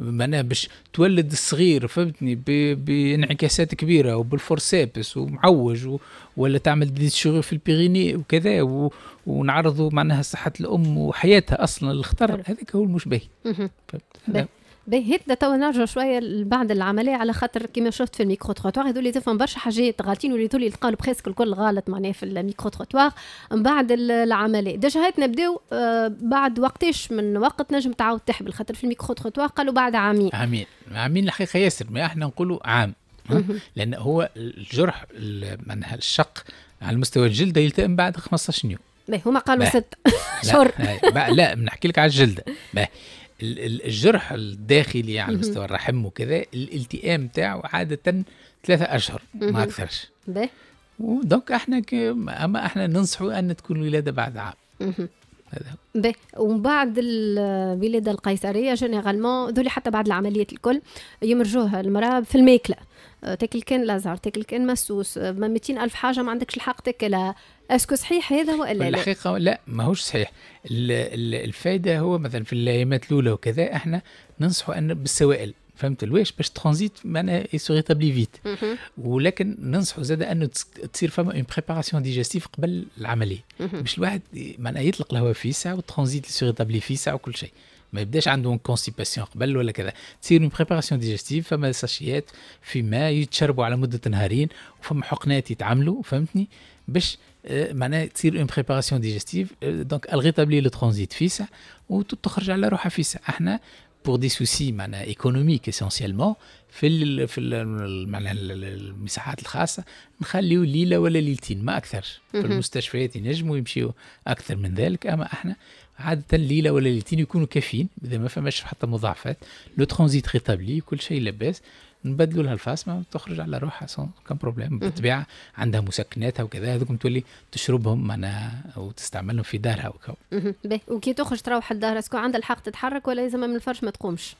معناها باش تولد الصغير فهمتني بانعكاسات كبيره وبالفورسيبس ومعوج و... ولا تعمل ديشوري في البيريني وكذا و... ونعرضوا معناها صحه الام وحياتها اصلا للخطر هذاك هو المشبه فهمت باهي هكذا توا نرجع شويه بعد العمليه على خاطر كيما شفت في الميكرو تروتوار هذول تفهم برشا حاجات غالطين واللي اللي تلقاو بريسك الكل غلط معناها في الميكرو تروتوار من بعد العمليه ديجا هات نبداو آه، بعد وقتاش من وقت نجم تعاود تحبل خاطر في الميكرو تروتوار قالوا بعد عامين عامين عامين الحقيقه ياسر ما احنا نقولوا عام لان هو الجرح معناها الشق على مستوى الجلده يلتئم بعد 15 يوم هما قالوا ست شهور لا بنحكي لك على الجلده الجرح الداخلي على مستوى الرحم وكذا الالتئام بتاعه عاده ثلاثة اشهر ما اكثرش ودونك احنا اما احنا ننصحوا ان تكون الولاده بعد عام هذا ومن بعد الولاده القيصريه جينيرالمون ذولي حتى بعد العمليات الكل يمرجوها المراه في الماكله تاكل كان لازار تاكل كان مسوس ما 200 الف حاجه ما عندكش الحق تاكلها اسكو صحيح هذا والا لا؟ الحقيقه لا ماهوش صحيح الفائده هو مثلا في الايامات الاولى وكذا احنا ننصحوا ان بالسوائل فهمت الواش باش ترانزيت معناها يسو ريتابلي فيت ولكن ننصحوا زاد انه تصير فما اون بريباراسيون ديجستيف قبل العمليه باش الواحد معناها يطلق الهواء في ساعه والترانزيت يسو ريتابلي في ساعه وكل شيء ما يبداش عنده كونستيباسيون قبل ولا كذا تصير اون بريباراسيون ديجستيف فما ساشيات في ماء يتشربوا على مده نهارين وفما حقنات يتعملوا فهمتني باش Euh, معناها تصير اون بريباراسيون ديجستيف دونك الغيتابلي لو ترانزيت فيسع وتخرج على روحها فيسع احنا بور دي سوسي معناها ايكونوميك اسونسيالمون في الـ في معناها المساحات الخاصه نخليو ليله ولا ليلتين ما اكثر في المستشفيات ينجموا يمشيو اكثر من ذلك اما احنا عاده ليله ولا ليلتين يكونوا كافيين اذا ما فماش حتى مضاعفات لو ترانزيت ريتابلي كل شيء لاباس نبدلوا لها الفاس ما تخرج على روحها سون كان بروبليم بالطبيعه عندها مسكناتها وكذا هذوك تولي تشربهم معناها وتستعملهم في دارها وكو وكي تخرج تروح الدار اسكو عندها الحق تتحرك ولا لازم من الفرش ما تقومش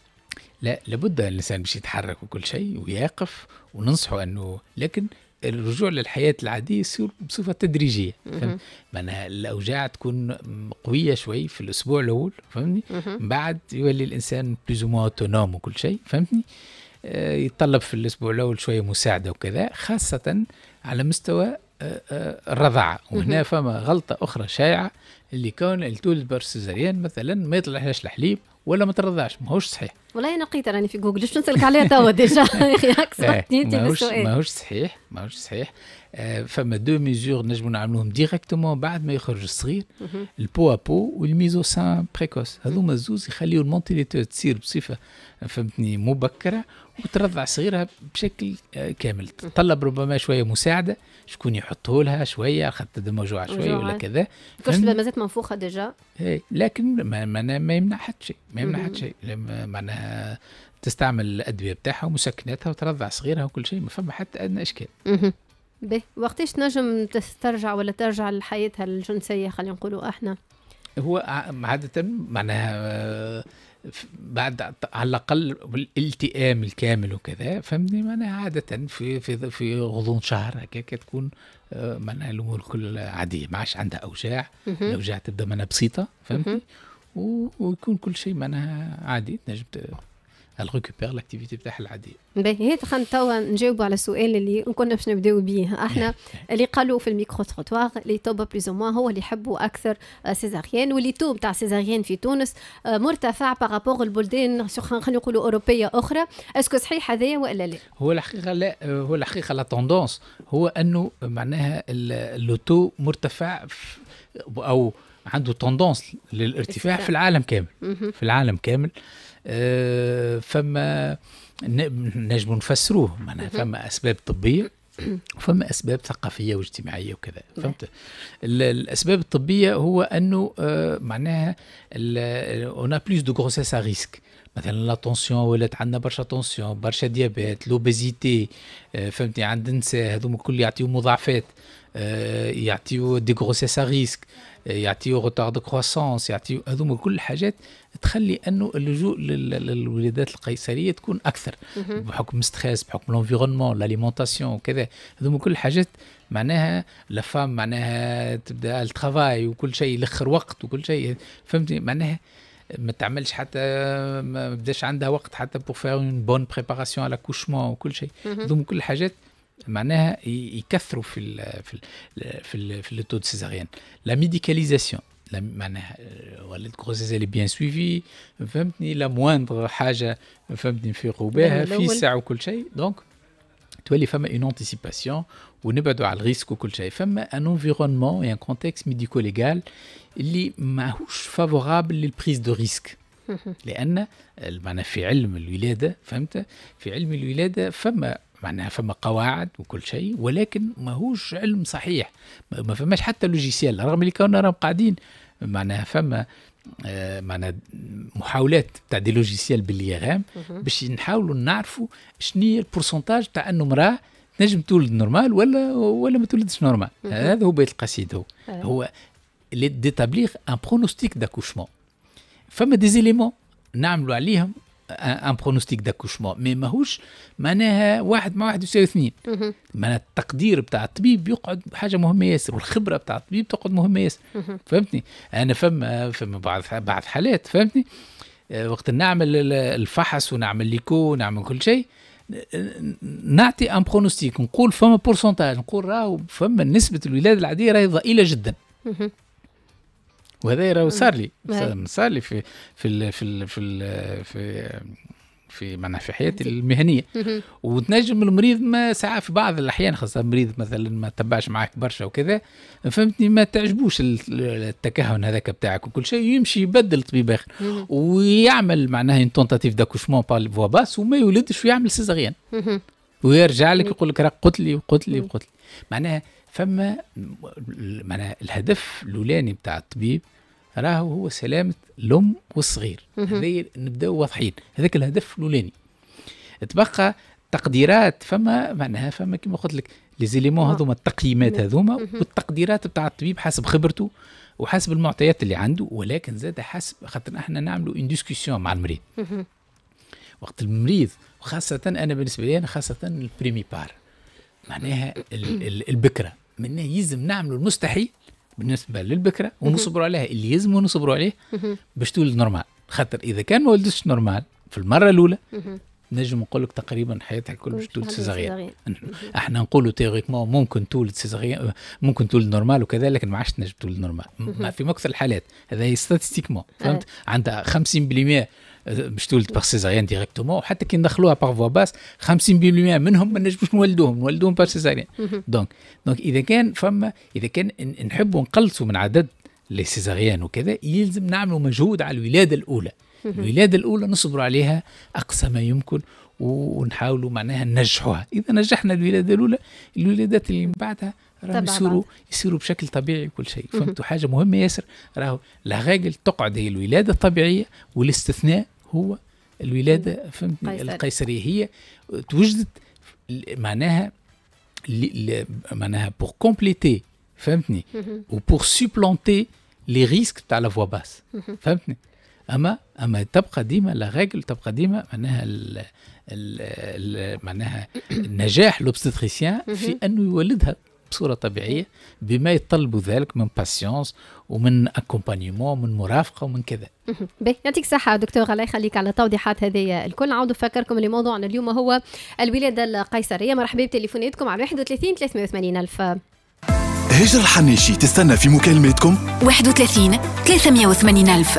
لا لابد الانسان باش يتحرك وكل شيء ويقف وننصحه انه لكن الرجوع للحياة العادية يصير بصفة تدريجية معناها الأوجاع تكون قوية شوي في الأسبوع الأول فهمتني بعد يولي الإنسان بلوزومون أوتونوم وكل شيء فهمتني يتطلب في الاسبوع الاول شويه مساعده وكذا خاصه على مستوى آه، آه، الرضاعه وهنا فما غلطه اخرى شائعه اللي كون التولد برسيزريان مثلا ما يطلعش الحليب ولا ما ترضعش ماهوش صحيح والله انا لقيت راني في جوجل باش نسالك عليها توا ديجا يا اخي انت إيه، بالسؤال ماهوش صحيح ماهوش صحيح آه، فما دو ميزور نجمو نعملوهم ديريكتومون بعد ما يخرج الصغير البو ابو والميزو سان بريكوس هذوما الزوز يخليو المونتيليتو تصير بصفه فهمتني مبكره وترضع صغيرها بشكل آه، كامل تتطلب ربما شويه مساعده شكون يحطه لها شويه اخذت دم وجوع شويه ولا كذا الكرش ما زالت منفوخه ديجا إيه، لكن ما, ما, ما يمنع حد شيء ما يمنع حد شيء معناها تستعمل الادويه بتاعها ومسكناتها وترضع صغيرها وكل شيء ما فما حتى ادنى اشكال به وقتاش تنجم تسترجع ولا ترجع لحياتها الجنسيه خلينا نقولوا احنا هو عاده معناها آه، بعد على الاقل الالتئام الكامل وكذا فهمني معناها عاده في في في غضون شهر هكاك تكون آه، معناها الامور كل عاديه ما عادش عندها اوجاع الاوجاع تبدا معناها بسيطه فهمتي ويكون كل شيء معناها عادي تنجم elle لاكتيفيتي l'activité بتاعها العاديه. باهي هي خلينا توا نجاوبوا على السؤال اللي كنا باش نبداو به احنا اللي قالوا في الميكرو تروتوار اللي توبا بلوز او هو اللي يحبوا اكثر آه، سيزاريان واللي تو بتاع سيزاريان في تونس آه، مرتفع بارابور البلدان خلينا نقولوا اوروبيه اخرى اسكو صحيح هذايا ولا لا؟ هو الحقيقه لا آه، هو الحقيقه لا توندونس هو انه معناها اللوتو مرتفع او عنده توندونس للارتفاع في العالم كامل في العالم كامل آه، فما نجم نفسروه معناها فما اسباب طبيه وفما اسباب ثقافيه واجتماعيه وكذا نعم. فهمت الاسباب الطبيه هو انه آه، معناها اون بلوس دو غروسيس ا ريسك مثلا لا تونسيون ولات عندنا برشا تونسيون برشا ديابيت لوبيزيتي آه، فهمتني عند النساء هذوما الكل يعطيو مضاعفات آه، يعطيو دي غروسيس ريسك آه، يعطيو روتار دو كروسونس يعطيو هذوما كل الحاجات تخلي انه اللجوء للولادات القيصريه تكون اكثر بحكم ستريس بحكم لونفيرونمون لاليمونتاسيون وكذا هذوما كل الحاجات معناها لا فام معناها تبدا الترافاي وكل شيء الاخر وقت وكل شيء فهمتني معناها ما تعملش حتى ما بداش عندها وقت حتى بور فير اون بون بريباراسيون على كوشمون وكل شيء هذوما كل الحاجات Il et ils cassent taux de césarienne la médicalisation la grosse est euh, bien suivie, la moindre la femme donc, il les femmes une anticipation, on risk. risque un environnement et un contexte médico légal les favorable à prise de risque, معناها فما قواعد وكل شيء ولكن ماهوش علم صحيح ما فماش حتى لوجيسيال رغم اللي كنا راهم قاعدين معناها فما آه معنا محاولات تاع دي لوجيسيال غام باش نحاولوا نعرفوا شنو هي البورسنتاج تاع انه امراه تنجم تولد نورمال ولا ولا ما تولدش نورمال هذا هو بيت القصيد هو أه. هو ديتابليغ ان برونوستيك داكوشمون فما دي زيليمون نعملوا عليهم ان برونوستيك داكوشمون مي ماهوش معناها واحد مع واحد يساوي اثنين معناها التقدير بتاع الطبيب يقعد حاجه مهمه ياسر والخبره بتاع الطبيب تقعد مهمه ياسر فهمتني انا فما فما بعض بعض حالات فهمتني وقت نعمل الفحص ونعمل ليكو ونعمل كل شيء نعطي ان برونوستيك نقول فما بورسنتاج نقول راهو فما نسبه الولاده العاديه راهي ضئيله جدا وهذا راه صار لي صار لي في في في في في في معناها في حياتي المهنيه وتنجم المريض ما ساعة في بعض الاحيان خاصه مريض مثلا ما تبعش معك برشا وكذا فهمتني ما تعجبوش التكهن هذاك بتاعك وكل شيء يمشي يبدل طبيب اخر ويعمل معناها ان تونتاتيف داكوشمون بار فوا باس وما يولدش ويعمل سيزاريان ويرجع لك يقول لك راك قتلي وقتلي وقتلي معناها فما معناها الهدف الاولاني بتاع الطبيب راهو هو سلامه الام والصغير هذا نبداو واضحين هذاك الهدف الاولاني تبقى تقديرات فما معناها فما كما قلت لك ليزيليمون هذوما التقييمات هذوما والتقديرات بتاع الطبيب حسب خبرته وحسب المعطيات اللي عنده ولكن زاد حسب خاطر احنا نعملوا اون ديسكسيون مع المريض وقت المريض وخاصه انا بالنسبه لي انا خاصه البريمي بار معناها البكره من يلزم نعملوا المستحيل بالنسبه للبكره ونصبروا عليها اللي يلزم ونصبروا عليه باش تولد نورمال خاطر اذا كان ما ولدتش نورمال في المره الاولى نجم نقول لك تقريبا حياتها الكل باش تولد سيزاريان نعم. احنا نقولوا تيوريكمون ممكن تولد سيزاريان ممكن تولد نورمال وكذا لكن ما عادش تنجم تولد نورمال في اكثر الحالات هذا ستاتستيكمون فهمت عندها 50% باش تولد باغ سيزاريان ديريكتومون وحتى كي ندخلوها باغ فوا باس 50% منهم ما نجموش نولدوهم نولدوهم باغ سيزاريان دونك دونك اذا كان فما اذا كان نحبوا نقلصوا من عدد لي سيزاريان وكذا يلزم نعملوا مجهود على الولاده الاولى الولاده الاولى نصبروا عليها اقصى ما يمكن ونحاولوا معناها ننجحوها اذا نجحنا الولاده الاولى الولادات اللي من بعدها راهم يصيروا يصيروا بشكل طبيعي كل شيء فهمتوا حاجه مهمه ياسر راهو لا تقعد هي الولاده الطبيعيه والاستثناء هو الولاده فهمتني القيصرية. القيصريه هي توجدت معناها معناها بور كومبليتي فهمتني وبور سوبلونتي لي ريسك تاع لا فوا باس فهمتني اما اما تبقى ديما لا ريغل تبقى ديما معناها ال معناها نجاح لوبستريسيان في انه يولدها بصوره طبيعيه بما يتطلب ذلك من باسيونس ومن اكومبانيمون ومن مرافقه ومن كذا باهي يعطيك الصحه دكتور الله يخليك على التوضيحات هذه الكل نعاود نفكركم اللي موضوعنا اليوم هو الولاده القيصريه مرحبا بتليفوناتكم على 31 380 الف هجر الحناشي تستنى في مكالماتكم 31 380 ألف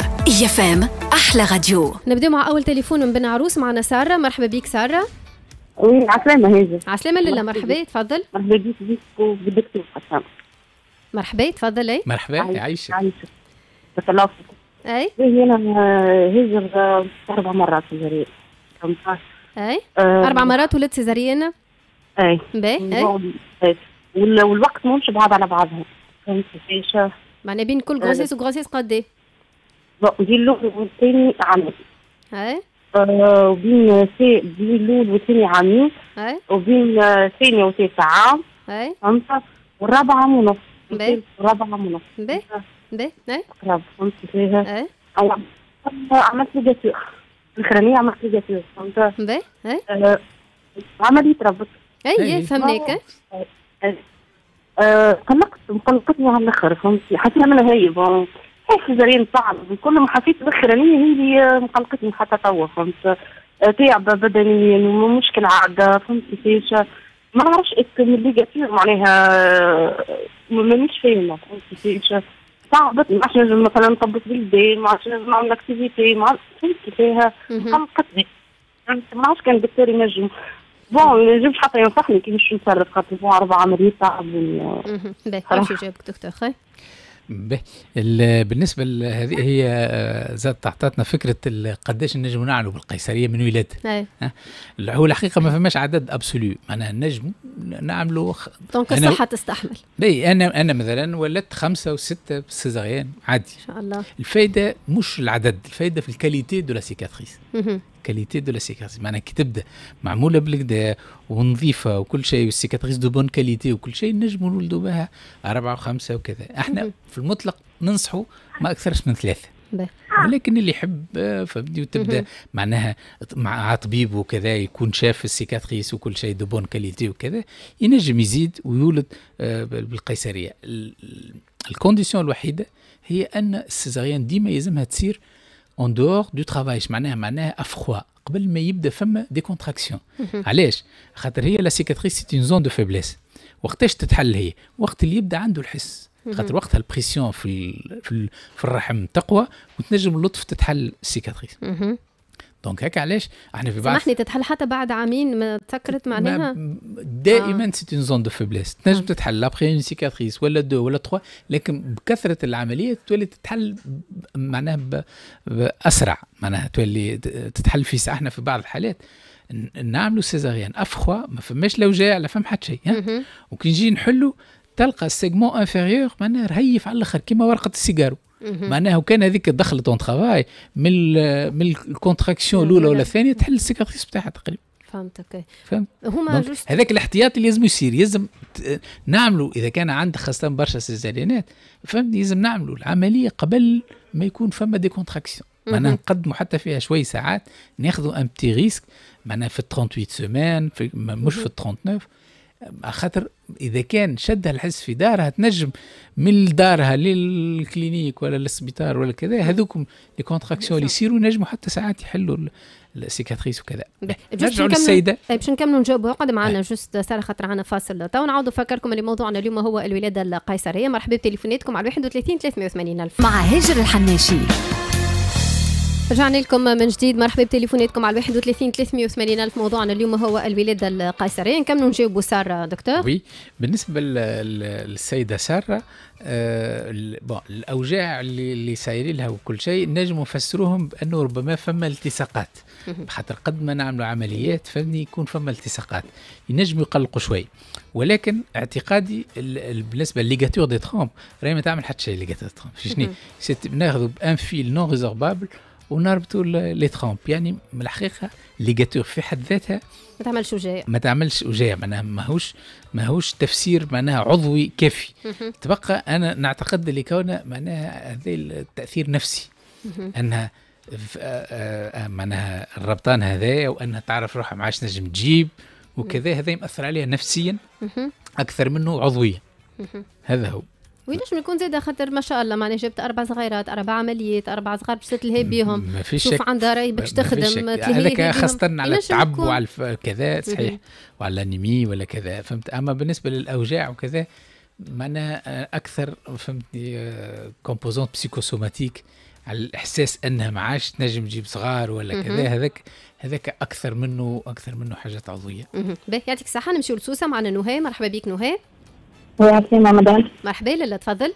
ام أحلى راديو نبدأ مع أول تليفون من بن عروس معنا سارة مرحبا بك سارة وين عسلامة هذا عسلامة لله مرحبا تفضل مرحبا بيك بيك وبدكتور حسام مرحبا تفضل اي مرحبا يعيشك يعيشك بارك اي هي انا هاجر اربع مرات سيزاريان 15 اي آه. اربع مرات ولدت سيزاريان اي باهي اي والوقت ماهمش بعض على بعضهم فهمت كيفاش معناها بين كل جروسيس وجروسيس قد ايه؟ ندير الاول والثاني عام اي آه، وبين سي بين الاول والثاني عامين وبين آه، ثانية وثالثة عام فهمت والرابعة عام ونص الرابعه عام ونص باهي باهي اقرب فهمت فيها عملت لي جاتيغ الاخرانية عملت لي جاتيغ فهمت باهي عملية ربك اي فهمناك آه، قلقت قلقتني على الاخر فهمتي حسيت انا هايب حاسس زرين صعب كل ما حسيت انا هي اللي آه، مقلقتني حتى توا فهمت تعب آه، بدنيا ومشكل عاده فهمت كيفاش آه، ما نعرفش اسم اللي كثير معناها مانيش فاهمه فهمت كيفاش صعبت ما عادش نجم مثلا نطبق بالبيت ما عادش نجم نعمل اكتيفيتي ما فهمت كيفاش مقلقتني ما عادش كان بالتالي نجم بون نجمش حتى ينصحني كيفاش نصرف خاطر بون اربعه مريض تعب باهي جابك دكتور خير بالنسبه لهذه هي زاد آه، تعطتنا فكره قداش نجم نعلو بالقيصريه من ولاده هو الحقيقه ما فماش عدد ابسوليو معناها نجم نعملو دونك الصحه تستحمل بي انا انا مثلا ولدت خمسه وسته سيزاريان عادي ان شاء الله الفايده مش العدد الفايده في الكاليتي دو لا سيكاتريس كاليتي دو لا سيكاتريس معناها كي تبدا معموله بالكدا ونظيفه وكل شيء والسيكاتريس دو بون كاليتي وكل شيء نجموا نولدوا بها أربعة وخمسة وكذا احنا في المطلق ننصحوا ما أكثرش من ثلاثة ولكن اللي يحب فبدي وتبدا معناها مع طبيب وكذا يكون شاف السيكاتريس وكل شيء دو بون كاليتي وكذا ينجم يزيد ويولد بالقيصريه الكونديسيون الوحيده هي ان السيزاريان ديما يلزمها تصير اون دور دو ترافاي معناها معناها افخوا قبل ما يبدا فما دي كونتراكسيون علاش خاطر هي لا سيكاتريس سيت زون دو فيبليس وقتاش تتحل هي وقت اللي يبدا عنده الحس mhm. خاطر وقتها البريسيون في في الرحم تقوى وتنجم اللطف تتحل السيكاتريس mhm. دونك هيك علاش احنا في بعض سمحني تتحل حتى بعد عامين ما تسكرت معناها دائما آه. سيت اون زون دو فيبليس تنجم آه. تتحل ابخي اون سيكاتريس ولا دو ولا تخوا لكن بكثره العمليه تولي تتحل معناها اسرع معناها تولي تتحل في ساعه احنا في بعض الحالات نعملوا سيزاريان افخوا ما فماش لوجاع لا فما حتى شيء وكي نجي نحلوا تلقى السيجمون انفيريور معناها رهيف على الاخر كيما ورقه السيجارو معناها وكان هذيك دخلت اون ترافاي من من الكونتراكسيون الاولى ولا الثانيه تحل السيكاتريس بتاعها تقريبا فهمتك فهمت هما هذاك الاحتياط اللي لازم يصير لازم نعملوا اذا كان عندك خاصه برشا سيزالينات فهمتني لازم نعملوا العمليه قبل ما يكون فما دي كونتراكسيون معناها نقدموا حتى فيها شوي ساعات ناخذوا ان بتي ريسك معناها في 38 سيمان مش في 39 خاطر اذا كان شدها الحس في دارها تنجم من دارها للكلينيك ولا للسبيطار ولا كذا هذوكم لي كونتراكسيون اللي يصيروا ينجموا حتى ساعات يحلوا السيكاتريس وكذا نرجعوا للسيده طيب، باش نكملوا نجاوبوا عقد معنا آه. جوست ساره خاطر عنا فاصل تو نعاودوا نفكركم اللي موضوعنا اليوم هو الولاده القيصريه مرحبا بتليفوناتكم على 31 380 الف مع هجر الحناشي رجعنا لكم من جديد مرحبا بتليفوناتكم على 31 380 الف موضوعنا اليوم هو الولاده القيصريه نكملوا نجاوبوا ساره دكتور وي بالنسبه للسيده ساره آه بون الاوجاع اللي اللي صاير لها وكل شيء نجم نفسروهم بانه ربما فما التصاقات خاطر قد ما نعملوا عمليات فهمني يكون فما التصاقات ينجموا يقلقوا شوي ولكن اعتقادي بالنسبه لليغاتور دي ترومب راهي ما تعمل حتى شيء ليغاتور دي ترومب شنو ناخذوا بان فيل نون ريزوربابل ونربطوا لي ترومب يعني من الحقيقه ليغاتور في حد ذاتها ما تعملش وجايه ما تعملش وجايه معناها ماهوش ماهوش تفسير معناها عضوي كافي تبقى انا نعتقد اللي كونه معناها هذا التاثير نفسي انها آه، آه، آه، معناها الربطان هذايا وانها تعرف روحها ما عادش نجم تجيب وكذا هذا ياثر عليها نفسيا اكثر منه عضويا هذا هو وينجم يكون زاده خاطر ما شاء الله معناها جبت اربع صغيرات اربع عمليات اربع صغار باش تلهي بيهم ما فيش شوف عندها راي باش تخدم هذاك خاصه على التعب وعلى كذا صحيح وعلى الانيمي ولا كذا فهمت اما بالنسبه للاوجاع وكذا معناها آه، اكثر فهمتني كومبوزون آه، بسيكوسوماتيك على الاحساس انها ما عادش تنجم تجيب صغار ولا كذا هذاك هذاك اكثر منه اكثر منه حاجات عضويه. باهي يعطيك الصحه نمشيو لسوسه معنا نهى مرحبا بك نهى. وياسمين مدام مرحبا لاله تفضل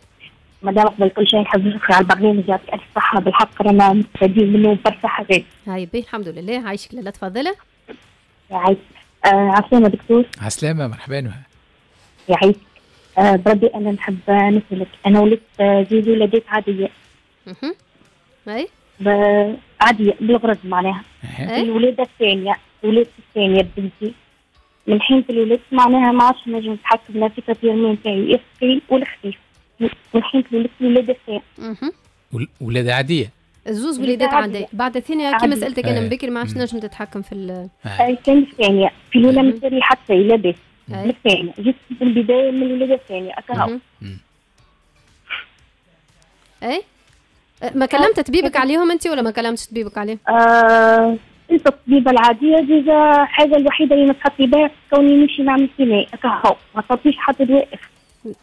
مدام قبل كل شيء نحب نشكر على البرنامج يعطيك الف صحه بالحق رانا مستفيدين منه برشا حاجات. هاي بيه الحمد لله عايشك لاله تفضل. يعيش آه عسلامة دكتور. عسلامة مرحبا بها. يعيش آه بربي انا نحب نسالك انا ولدت آه، زوج ولادات عادية. اها. اي. عادية بالغرز معناها. الولادة الثانية ولادتي الثانية بنتي من حين الولادة معناها ما عادش نجم نتحكم لا في مين تاعي الاخفاء والخفيف من حين الولادة الولادة ثانية ولادة عادية الزوز وليدات عندي بعد الثانية كي سألتك أنا آه. من بكري ما عادش نجم تتحكم في ال كان آه. الثانية في الأولى مستري حتى إلا باس الثانية جيت في البداية من الولادة الثانية أكاهو أي ما كلمت آه. طبيبك عليهم أنت ولا ما كلمتش طبيبك عليهم؟ آه انت الطبيبه العادية دي الحاجة الوحيدة اللي تحطي بها كوني نمشي نعمل كيني كهو ما تحطيش حتى دواء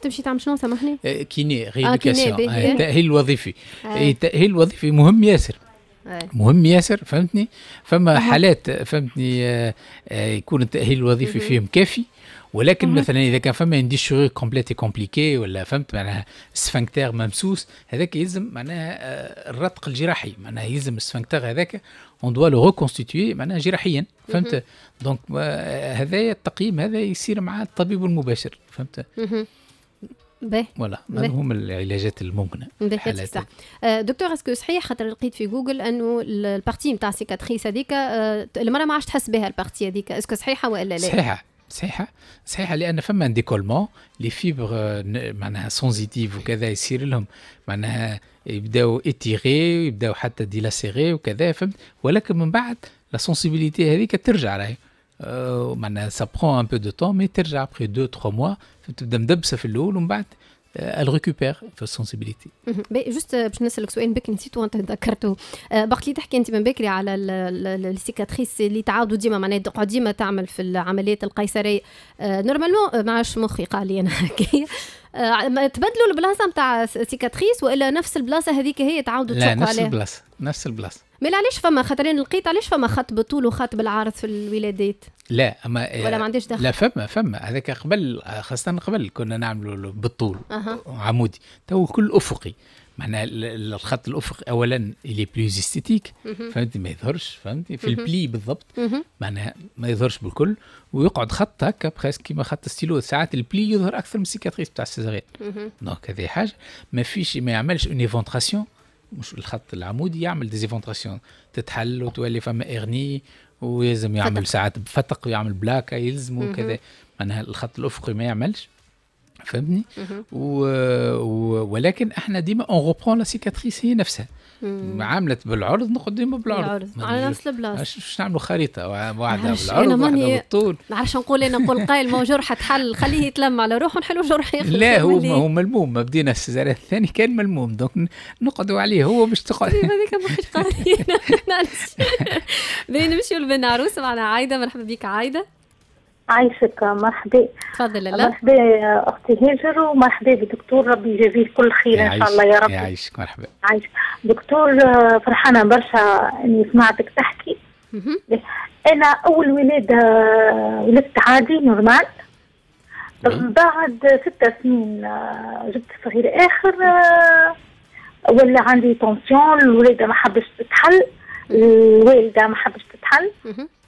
تمشي تعمل شنو سامحني؟ إيه، كيني آه، غير إيه، آه التأهيل إيه، الوظيفي آه. التأهيل الوظيفي مهم ياسر آه. مهم ياسر فهمتني فما حالات فهمتني آه، يكون التأهيل الوظيفي فيهم كافي ولكن مثلا اذا كان فما شغل كومبليتي كومبليكي ولا فهمت معناها سفنكتير ممسوس هذاك يلزم معناها الرتق الجراحي معناها يلزم السفنكتير هذاك اون دوا لو ريكونستيتوي معناها جراحيا فهمت دونك euh, هذايا التقييم هذا يصير مع الطبيب المباشر فهمت باهي فوالا هذو هما العلاجات الممكنه باهي صح آه، دكتور اسكو صحيح خاطر لقيت في جوجل انه البارتي نتاع سيكاتريس هذيك آه، المراه ما عادش تحس بها البارتي هذيك اسكو صحيحه ولا لا؟ صحيحه صحيحه صحيحه لان فما ديكولمون لي فيبر معناها سونزيتيف وكذا يصير لهم معناها يبداو اتيغي ويبداو حتى ديلاسيغي وكذا فهمت ولكن من بعد لا سونسيبيليتي هذيك ترجع راهي معناها سا برون ان بو دو طون مي ترجع ابخي دو تخوا موا تبدا مدبسه في الاول ومن بعد Euh, elle récupère في السنسيبيليتي باهي جوست باش نسالك سؤال بك نسيته وانت ذكرته آه، بقت لي تحكي انت من بكري على السيكاتريس اللي تعاودوا ديما معناها تقعد ديما تعمل في العمليات القيصريه آه، نورمالمون آه، ما عادش مخي قال لي انا تبدلوا البلاصه نتاع سيكاتريس والا نفس البلاصه هذيك هي تعاودوا تشقوا عليها لا نفس البلاصه نفس البلاصه مي علاش فما خاطرين لقيت علاش فما خط بالطول وخط بالعرض في الولادات لا اما ولا ما عنديش دخل لا فما فما هذاك قبل خاصه قبل كنا نعملوا بالطول أه. عمودي تو كل افقي معناها الخط الافقي اولا اللي بلوز استيتيك فهمتي ما يظهرش فهمتي في البلي بالضبط معناها ما يظهرش بالكل ويقعد خط هكا بريسك كيما خط ستيلو ساعات البلي يظهر اكثر من السيكاتريس بتاع السيزاريان دونك هذه حاجه ما فيش ما يعملش اون ايفونتراسيون مش الخط العمودي يعمل ديزيفونتراسيون تتحل وتولي فما اغني ويلزم يعمل فتق. ساعات بفتق ويعمل بلاك يلزمه وكذا معناها الخط الافقي ما يعملش فهمتني و... و... ولكن احنا ديما اون روبرون لا سيكاتريس هي نفسها عملت بالعرض نقعد ديما بالعرض على نفس البلاصه باش نعملوا خريطه واحده بالعرض انا بالطول ما نعرفش نقول انا نقول قايل ما هو جرح تحل خليه يتلم على روحه نحلوا جرح لا هو ما هو ملموم ما بدينا السيزار الثاني كان ملموم دونك نقعدوا عليه هو باش تقعد طيب، هذيك ماكش قارينا نمشيو لبن عروس معنا عايده مرحبا بك عايده عايشك مرحبا تفضلي الله مرحبا اختي هاجر ومرحبا بالدكتور ربي يجازيه كل خير ان شاء الله يا رب يعيشك مرحبا عايش دكتور فرحانه برشا اني سمعتك تحكي انا اول ولاده ولدت عادي نورمال بعد ستة سنين جبت صغير اخر ولا عندي تونسيون الولاده ما حبش تتحل الوالده ما حبش تتحل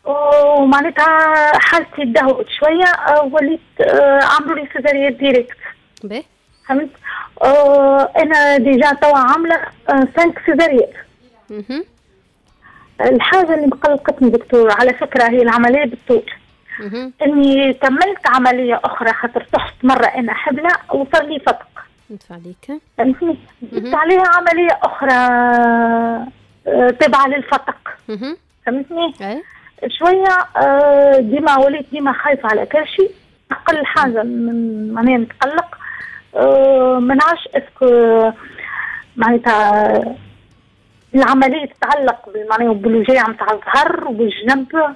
ومعناتها حالتي تدهورت شويه آه، وليت آه، عملوا لي سيزارية ديريكت باهي فهمت آه، انا ديجا توا عامله سانك سيزارية الحاجه اللي مقلقتني دكتور على فكره هي العمليه بالطول اني كملت عمليه اخرى خاطر طحت مره انا حبله وصار لي فتق عليك فهمتني عليها عمليه اخرى تبع للفتق فهمتني إيه. شويه آه، ديما وليت ديما خايفه على كرشي اقل حاجه من معناها نتقلق آه، ما نعرفش اسكو معناتها العمليه تتعلق معناها بالوجيعة نتاع الظهر وبالجنب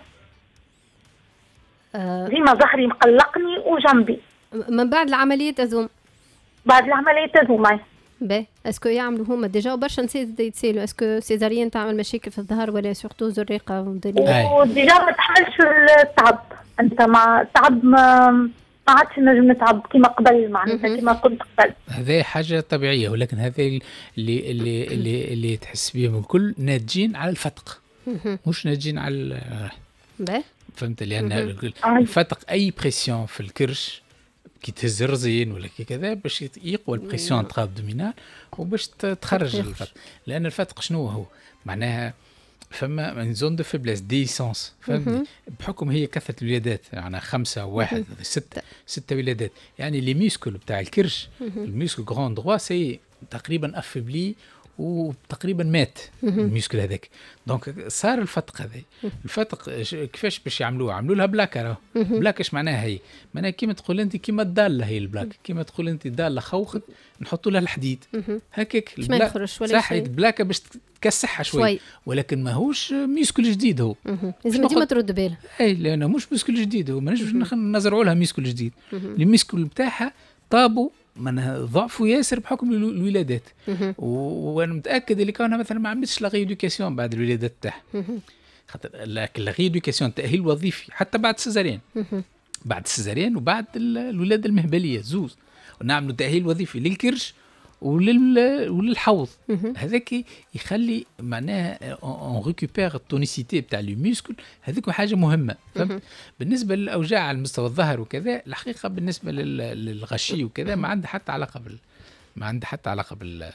آه. ديما ظهري مقلقني وجنبي من بعد العمليه تزوم بعد العمليه تزوم باهي اسكو يعملوا هما ديجا برشا نسيت يتسالوا اسكو سيزاريان تعمل مشاكل في الظهر ولا سورتو زريقه وديجا ما تحملش التعب انت مع التعب ما ما عادش نجم نتعب كيما قبل معناتها كيما كنت قبل هذا حاجه طبيعيه ولكن هذا اللي اللي اللي, اللي تحس بهم من كل ناتجين على الفتق mhm. مش ناتجين على باهي فهمت لان mhm. الفتق اي بريسيون في الكرش كي تهز رزين ولا كي كذا باش يقوى البريسيون تاع الدومينال وباش تخرج الفتق لان الفتق شنو هو معناها فما من زون دو فيبلس ديسونس فهمتني بحكم هي كثره الولادات يعني خمسه واحد سته سته ولادات يعني لي ميسكل بتاع الكرش الميسكل غون دروا سي تقريبا افبلي وتقريبا مات الميسكل هذاك دونك صار الفتق هذا الفتق كيفاش باش يعملوه عملوا لها بلاك راه بلاك اش معناها هي معناها كيما تقول انت كيما الداله هي البلاك كيما تقول انت داله خوخت نحطوا لها الحديد هكاك باش ما يخرجش ولا صح بلاكه باش تكسحها شوي. شوي ولكن ماهوش ميسكل جديد هو لازم ديما ترد بالها اي لانه مش ميسكل جديد هو ما نجمش نزرعوا لها ميسكل جديد الميسكل بتاعها طابو ما انا ياسر بحكم الولادات وانا متاكد اللي كونها مثلا ما عملتش لا ادوكاسيون بعد الولادات تاعها خاطر لكن لا ادوكاسيون تاهيل وظيفي حتى بعد سيزارين بعد سيزارين وبعد الولاده المهبليه زوز ونعملوا تاهيل وظيفي للكرش ولل وللحوض هذاك يخلي معناها اون ريكوبير التونيسيتي بتاع لي ميسكل هذيك حاجه مهمه فهمت بالنسبه للاوجاع على مستوى الظهر وكذا الحقيقه بالنسبه للغشي وكذا ما عندها حتى علاقه بال ما عندها حتى علاقه بال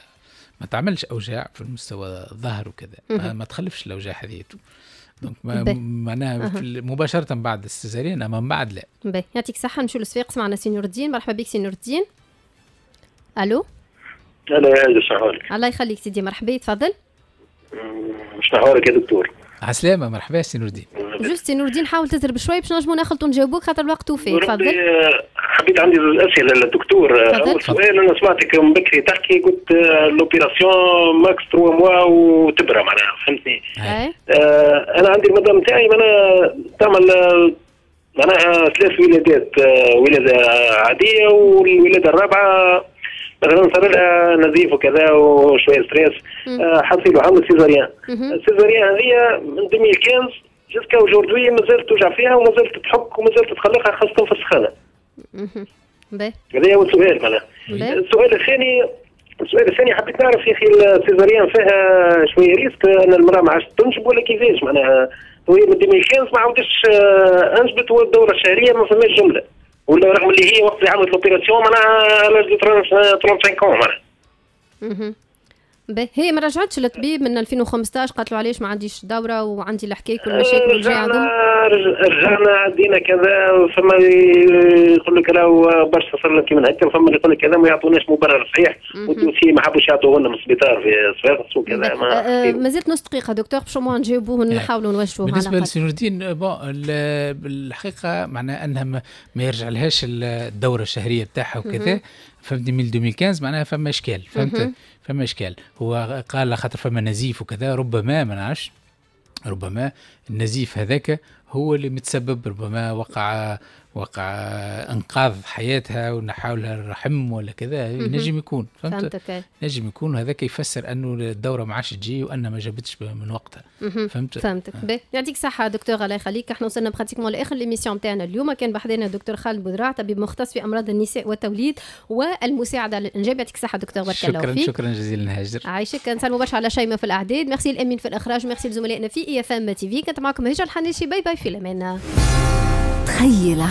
ما تعملش اوجاع في المستوى الظهر وكذا ما, ما تخلفش الاوجاع هذيته دونك معناها مباشره بعد السيزارين اما من بعد لا يعطيك الصحه نمشيو للسويق سمعنا سي نور الدين مرحبا بك سي نور الدين الو لا يا الله يخليك سيدي مرحبا تفضل صحارك يا دكتور عسلامه مرحبا سي نور الدين جوست سي نور الدين حاول تزرب شوي باش نجمو ناخذ نجاوبوك خاطر الوقت وفي تفضل حبيت عندي اسئله للدكتور اول سؤال انا سمعتك من بكري تحكي قلت لوبيراسيون ماكس 3 موا وتبرى معناها فهمتني آه انا عندي المدام نتاعي معناها تعمل معناها ثلاث ولادات آه، ولاده عاديه والولاده الرابعه مثلا صار لها نزيف وكذا وشويه ستريس له آه، عمل سيزاريان السيزاريان هذه من 2015 جسكا وجوردوي مازالت توجع فيها ومازالت تحك ومازالت تخلقها خاصه في السخانه. هذا هو السؤال معناها. السؤال الثاني السؤال الثاني حبيت نعرف يا اخي السيزاريان فيها شويه ريسك ان المراه ما عادش تنجب ولا كيفاش معناها وهي من 2015 آه، انجبت والدوره الشهريه ما فماش جمله. ولا رغم اللي هي وقت اللي عملت لوبيراسيون معناها لازم 35 ans معناها هي ما رجعتش للطبيب من 2015 قالت له علاش ما عنديش دوره وعندي الحكايه كل المشاكل آه، رجعنا رجعنا عدينا كذا فما يقول لك راهو برشا صار لك من هكا فما يقول لك كذا ما يعطوناش مبرر صحيح والتونسيين ما حبوش يعطوه لنا من السبيطار في صفاقس وكذا ما آه، آه، مازلت نص دقيقه دكتور باش ما نجاوبوه نحاولوا نوجهوه بالنسبه لسي الدين بون الحقيقه معناها انها ما يرجع لهاش الدوره الشهريه بتاعها وكذا فهمتني من 2015 معناها فما اشكال فهمت فما اشكال هو قال خاطر فما نزيف وكذا ربما ما نعرفش ربما النزيف هذاك هو اللي متسبب ربما وقع وقع انقاذ حياتها ونحاولها الرحم ولا كذا نجم يكون فهمت فهمتك نجم يكون هذا يفسر انه الدوره ما عادش تجي وان ما جابتش من وقتها فهمت فهمتك آه. يعطيك صحه دكتور الله يخليك احنا وصلنا براتيكمون لاخر ليميسيون نتاعنا اليوم كان بحضرنا الدكتور خالد بودراع طبيب مختص في امراض النساء والتوليد والمساعده على الانجاب يعطيك صحه دكتور بارك الله شكرا شكرا جزيلا هاجر عايشك نسلموا برشا على شيماء في الاعداد ميرسي الامين في الاخراج ميرسي لزملائنا في اي اف ام تي في كانت معكم هجر الحنيشي باي باي في الامانه تخيل عن